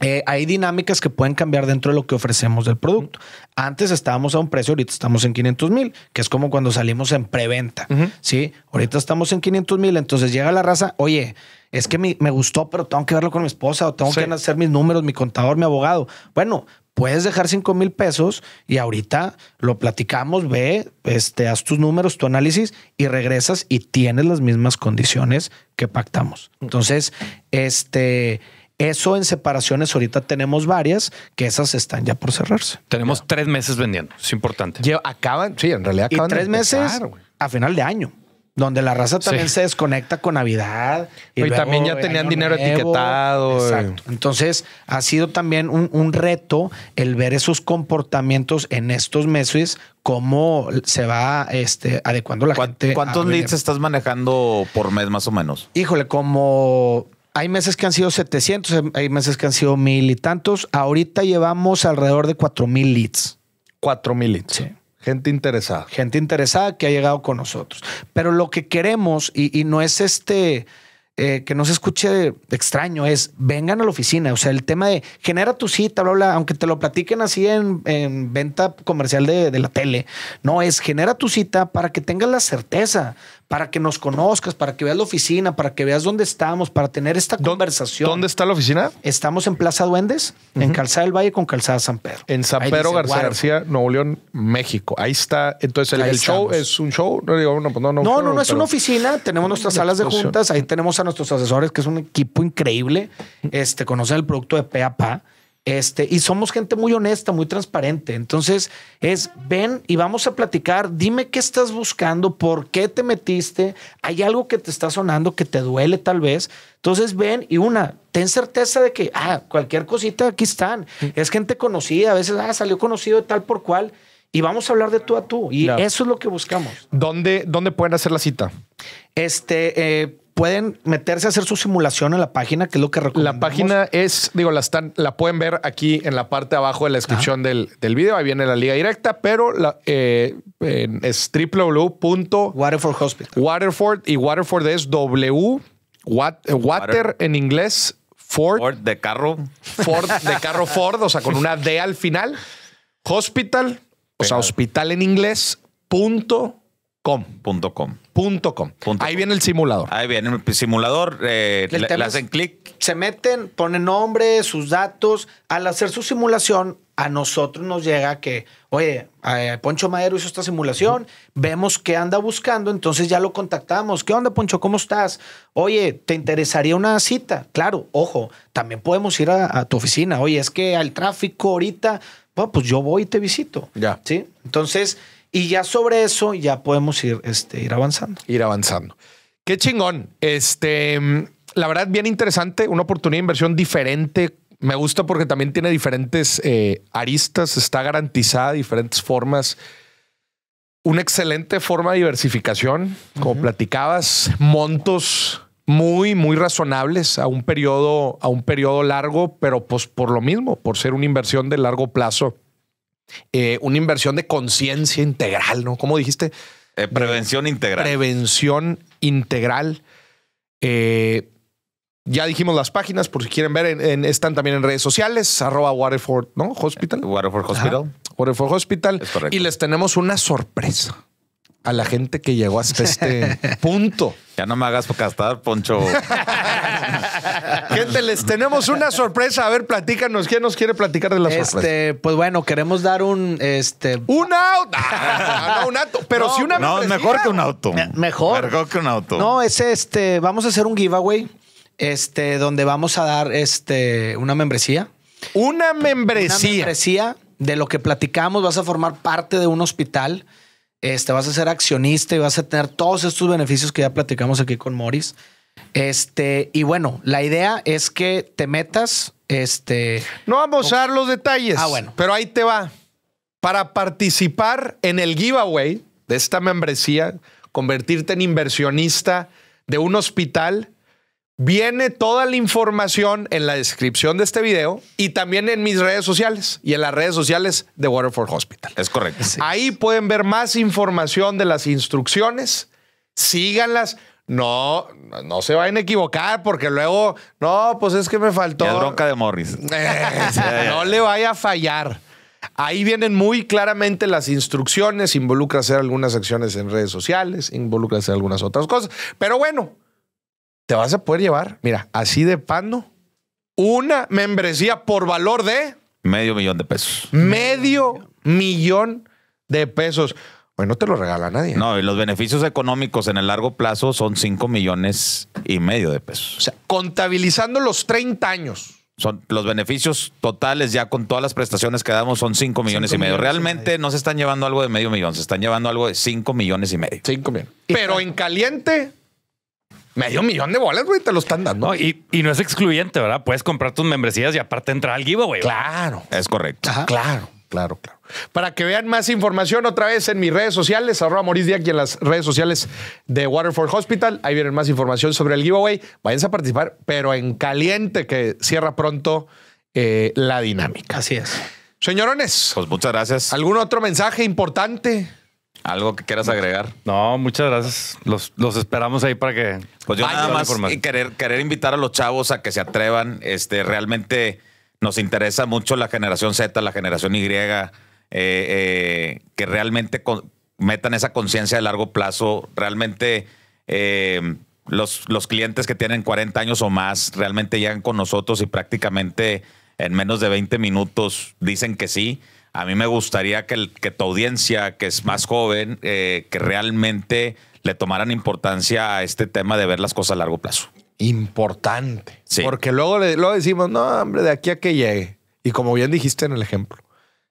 eh, hay dinámicas que pueden cambiar dentro de lo que ofrecemos del producto. Antes estábamos a un precio, ahorita estamos en 500 mil, que es como cuando salimos en preventa. Sí, ahorita estamos en 500 mil, entonces llega la raza, oye, es que me, gustó, pero tengo que verlo con mi esposa o tengo que hacer mis números, mi contador, mi abogado. Bueno, puedes dejar 5 mil pesos y ahorita lo platicamos, ve, este, haz tus números, tu análisis y regresas y tienes las mismas condiciones que pactamos. Mm. Entonces, este eso en separaciones, ahorita tenemos varias, que esas están ya por cerrarse. Tenemos tres meses vendiendo, es importante. acaban, sí, en realidad acaban. Y tres meses a final de año donde la raza también se desconecta con Navidad. Y, también ya tenían dinero etiquetado. Eh. Exacto. Entonces, ha sido también un, reto el ver esos comportamientos en estos meses, cómo se va este, adecuando la gente. ¿Cuántos leads estás manejando por mes más o menos? Híjole, como hay meses que han sido 700, em, hay meses que han sido mil y tantos. Ahorita llevamos alrededor de 4000 leads. 4000 leads. Gente interesada. Gente interesada que ha llegado con nosotros. Pero lo que queremos, y, no es este, eh, que no se escuche extraño, es vengan a la oficina. O sea, el tema de genera tu cita, bla, bla, aunque te lo platiquen así en, venta comercial de, de la tele. No, es genera tu cita para que tengas la certeza para que nos conozcas, para que veas la oficina, para que veas dónde estamos, para tener esta conversación. ¿Dónde está la oficina? Estamos en Plaza Duendes, en Calzada del Valle con Calzada San Pedro. En San Pedro García García, Nuevo León, México. Ahí está. Entonces, el, show es un show. No, pues no, no, no, no, no, es una oficina. Tenemos nuestras salas de juntas. Ahí tenemos a nuestros asesores, que es un equipo increíble. Este, conocen el producto de PAPA. Este, y somos gente muy honesta, muy transparente. Entonces es, ven y vamos a platicar, dime qué estás buscando, por qué te metiste, hay algo que te está sonando, que te duele tal vez. Entonces ven y una, ten certeza de que, ah, cualquier cosita aquí están. Es gente conocida, a veces, ah, salió conocido de tal por cual. Y vamos a hablar de tú a tú. Y eso es lo que buscamos. ¿Dónde, ¿Dónde pueden hacer la cita? Este, eh, pueden meterse a hacer su simulación en la página, que es lo que La página es, digo, la, están, la pueden ver aquí en la parte de abajo de la descripción del, del, video. Ahí viene la liga directa, pero la, eh, es www. Waterford Hospital. Waterford y Waterford es W, eh, water, en inglés, Ford. Ford de carro. Ford de carro Ford, o sea, con una D al final. Hospital, o sea, hospital en inglés, punto Com. Ahí viene el simulador. Ahí viene el simulador. Eh, le, hacen clic. Se meten, ponen nombre, sus datos. Al hacer su simulación, a nosotros nos llega que, oye, eh, Poncho Madero hizo esta simulación, vemos qué anda buscando, entonces ya lo contactamos. ¿Qué onda, Poncho? ¿Cómo estás? Oye, ¿te interesaría una cita? Claro, ojo, también podemos ir a, tu oficina. Oye, es que al tráfico ahorita, pues yo voy y te visito. Ya. ¿Sí? Entonces y ya sobre eso ya podemos ir, este, ir avanzando. Ir avanzando. Qué chingón. Este, mm, la verdad, bien interesante, una oportunidad de inversión diferente. Me gusta porque también tiene diferentes eh, aristas, está garantizada, diferentes formas. Una excelente forma de diversificación, como platicabas, montos muy, muy razonables a un periodo, a un periodo largo, pero pues por lo mismo, por ser una inversión de largo plazo. Eh, una inversión de conciencia integral, ¿no? ¿Cómo dijiste? Eh, prevención integral. Prevención integral. Eh, ya dijimos las páginas, por si quieren ver, están también en redes sociales, arroba Waterford, ¿no? Hospital. Waterford Hospital. Waterford Hospital. Y les tenemos una sorpresa a la gente que llegó hasta este *laughs* punto. Ya no me hagas castar, Poncho. gente, les tenemos una sorpresa. A ver, platícanos. ¿Quién nos quiere platicar de la este, Pues bueno, queremos dar un... Este... Un auto. Ah, no, un auto. Pero si una... No, mejor que un auto. mejor. Mejor que un auto. No, es este... Vamos a hacer un giveaway este, donde vamos a dar este, una membresía. Una membresía. Una membresía de lo que platicamos. Vas a formar parte de un hospital este, vas a ser accionista y vas a tener todos estos beneficios que ya platicamos aquí con Morris. Este, y bueno, la idea es que te metas. Este. No vamos a dar los detalles. Ah, bueno. Pero ahí te va. Para participar en el giveaway de esta membresía, convertirte en inversionista de un hospital, Viene toda la información en la descripción de este video y también en mis redes sociales y en las redes sociales de Waterford Hospital. Es correcto. Ahí pueden ver más información de las instrucciones. Síganlas. No, no se vayan a equivocar porque luego, no, pues es que me faltó. La bronca de Morris. Eh, *laughs* no le vaya a fallar. Ahí vienen muy claramente las instrucciones, involucra hacer algunas acciones en redes sociales, involucra hacer algunas otras cosas. Pero bueno, te vas a poder llevar, mira, así de pano, una membresía por valor de... Medio millón de pesos. Medio millón de pesos. Hoy no te lo regala nadie. No, y los beneficios económicos en el largo plazo son cinco millones y medio de pesos. O sea, contabilizando los 30 años. Son los beneficios totales ya con todas las prestaciones que damos son cinco millones y medio. Realmente no se están llevando algo de medio millón, se están llevando algo de cinco millones y medio. Cinco millones. Pero en caliente Medio millón de bolas, güey, te lo están dando. y, no es excluyente, ¿verdad? Puedes comprar tus membresías y aparte entrar al giveaway. Claro. Es correcto. Claro, claro, claro. Para que vean más información otra vez en mis redes sociales, arroba Maurice Díaz y en las redes sociales de Waterford Hospital. Ahí vienen más información sobre el giveaway. Váyanse a participar, pero en caliente, que cierra pronto eh, la dinámica. Así es. Señorones. Pues muchas gracias. ¿Algún otro mensaje importante? ¿Algo que quieras agregar? No, muchas gracias. Los, esperamos ahí para que... Pues yo nada más y querer, querer invitar a los chavos a que se atrevan. Este, realmente nos interesa mucho la generación Z, la generación Y, eh, eh, que realmente metan esa conciencia de largo plazo. Realmente eh, los, los clientes que tienen 40 años o más realmente llegan con nosotros y prácticamente en menos de 20 minutos dicen que sí a mí me gustaría que, tu audiencia, que es más joven, eh, que realmente le tomaran importancia a este tema de ver las cosas a largo plazo. Importante. Sí. Porque luego, le, luego decimos, no, hombre, de aquí a que llegue. Y como bien dijiste en el ejemplo,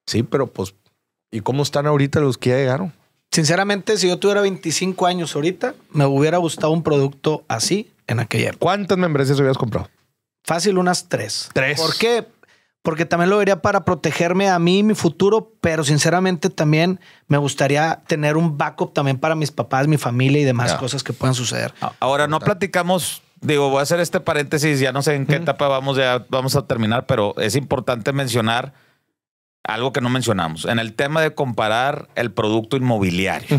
sí, pero pues, ¿y cómo están ahorita los que ya llegaron? Sinceramente, si yo tuviera 25 años ahorita, me hubiera gustado un producto así en aquella época. ¿Cuántas membresías hubieras comprado? Fácil, unas tres. ¿Tres? ¿Por qué? porque también lo vería para protegerme a mí y mi futuro, pero sinceramente también me gustaría tener un backup también para mis papás, mi familia y demás cosas que puedan suceder. Ahora, no platicamos digo, voy a hacer este paréntesis, ya no sé en qué etapa vamos, ya vamos a terminar, pero es importante mencionar algo que no mencionamos. En el tema de comparar el producto inmobiliario.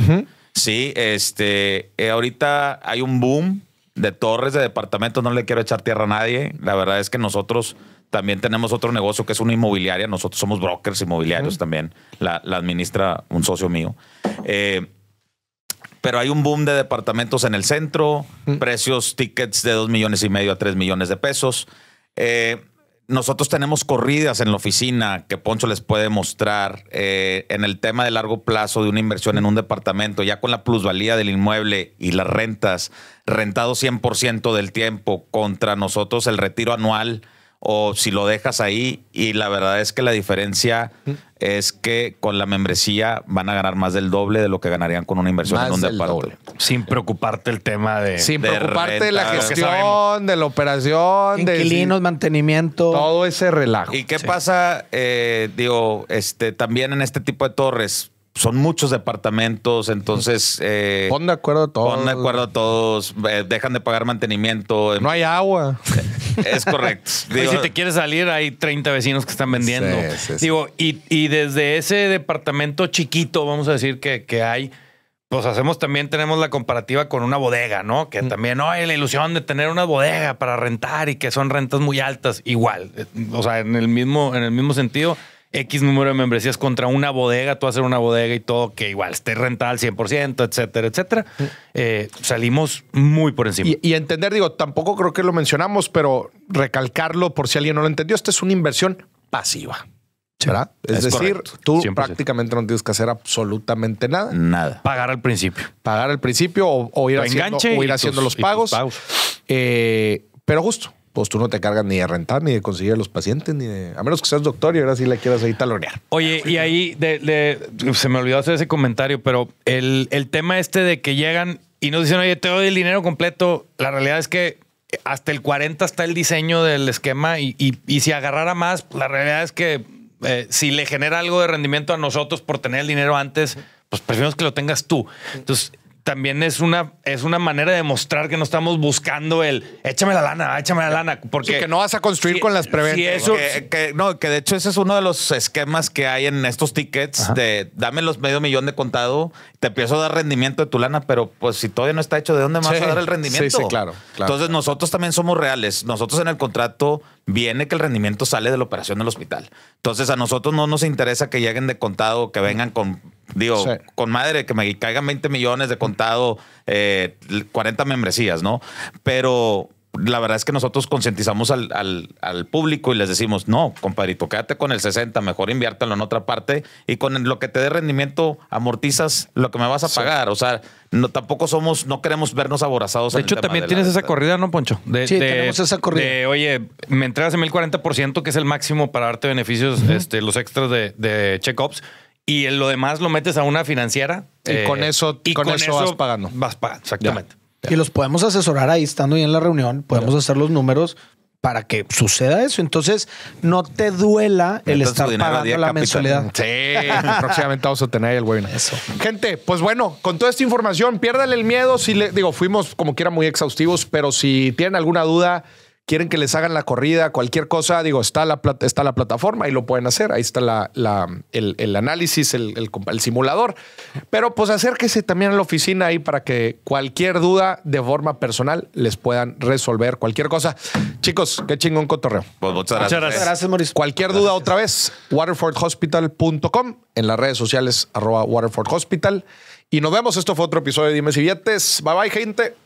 Sí, este, eh, ahorita hay un boom de torres, de departamentos, no le quiero echar tierra a nadie. La verdad es que nosotros también tenemos otro negocio que es una inmobiliaria. Nosotros somos brokers inmobiliarios también. La, administra un socio mío. Eh, pero hay un boom de departamentos en el centro, mm. precios, tickets de 2 millones y medio a 3 millones de pesos. Eh, nosotros tenemos corridas en la oficina que Poncho les puede mostrar eh, en el tema de largo plazo de una inversión en un departamento, ya con la plusvalía del inmueble y las rentas, rentado 100% del tiempo contra nosotros el retiro anual o si lo dejas ahí. Y la verdad es que la diferencia es que con la membresía van a ganar más del doble de lo que ganarían con una inversión en donde departamento Sin preocuparte el tema de. Sin preocuparte de la gestión, de la operación, de. Inquilinos, mantenimiento. Todo ese relajo. ¿Y qué pasa? Eh, digo, este, también en este tipo de torres son muchos departamentos, entonces... Eh, pon de acuerdo a todos. Pon de acuerdo a todos, eh, dejan de pagar mantenimiento. No hay agua. *laughs* Es correcto. *laughs* y si te quieres salir, hay 30 vecinos que están vendiendo. Digo, y, desde ese departamento chiquito, vamos a decir que, hay pues hacemos también, tenemos la comparativa con una bodega, ¿no? Que mm. también, no, hay la ilusión de tener una bodega para rentar y que son rentas muy altas, igual, o sea, en el mismo, en el mismo sentido. X número de membresías contra una bodega, tú hacer una bodega y todo, que igual esté rentada al 100%, etcétera, etcétera. Eh, salimos muy por encima. Y, entender, digo, tampoco creo que lo mencionamos, pero recalcarlo por si alguien no lo entendió, esta es una inversión pasiva. será, Es, decir, tú prácticamente no tienes que hacer absolutamente nada. Nada. Pagar al principio. Pagar al principio o, ir, haciendo, o ir los pagos. Eh, pero justo, pues tú no te cargas ni de rentar, ni de conseguir a los pacientes, ni de, a menos que seas doctor y ahora sí la quieras ahí talonear. Oye, ah, y ahí se me olvidó hacer ese comentario, pero el, tema este de que llegan y nos dicen, oye, te doy el dinero completo, la realidad es que hasta el 40 está el diseño del esquema y, si agarrara más, la realidad es que eh, si le genera algo de rendimiento a nosotros por tener el dinero antes, pues prefiero que lo tengas tú. Entonces, también es una, es una manera de mostrar que no estamos buscando el échame la lana, échame la lana. Porque que no vas a construir con las preventas. que, no, que de hecho ese es uno de los esquemas que hay en estos tickets de dame los medio millón de contado, te empiezo a dar rendimiento de tu lana, pero pues si todavía no está hecho, ¿de dónde más vas a dar el rendimiento? Sí, sí, claro, claro. Entonces nosotros también somos reales. Nosotros en el contrato viene que el rendimiento sale de la operación del hospital. Entonces a nosotros no nos interesa que lleguen de contado, que vengan con Digo, con madre que me caigan 20 millones de contado, 40 eh, membresías, ¿no? Pero la verdad es que nosotros concientizamos al, al, público y les decimos, no, compadrito, quédate con el 60, mejor inviértelo en otra parte y con lo que te dé rendimiento amortizas lo que me vas a pagar. O sea, no, tampoco somos, no queremos vernos aborazados. De hecho, también tienes esa corrida, ¿no, Poncho? sí, tenemos esa corrida. oye, me entregas el 40%, que es el máximo para darte beneficios, este, los extras de, de check-ups y lo demás lo metes a una financiera. Y eh, con eso, con, eso, vas pagando. Vas pagando, exactamente. Y los podemos asesorar ahí, estando ahí en la reunión, podemos hacer los números para que suceda eso. Entonces, no te duela el estar pagando la mensualidad. Sí, *laughs* próximamente vamos a tener el webinar. Eso. Gente, pues bueno, con toda esta información, piérdale el miedo. Si le digo, fuimos como quiera muy exhaustivos, pero si tienen alguna duda, quieren que les hagan la corrida, cualquier cosa, digo, está la, está la plataforma y lo pueden hacer. Ahí está la, el, análisis, el, simulador. Pero pues acérquese también a la oficina ahí para que cualquier duda de forma personal les puedan resolver cualquier cosa. Chicos, qué chingón cotorreo. Pues, muchas gracias. Muchas gracias, Mauricio. Cualquier duda otra vez, waterfordhospital.com, en las redes sociales, arroba waterfordhospital. Y nos vemos. Esto fue otro episodio de Dime si Bye bye, gente.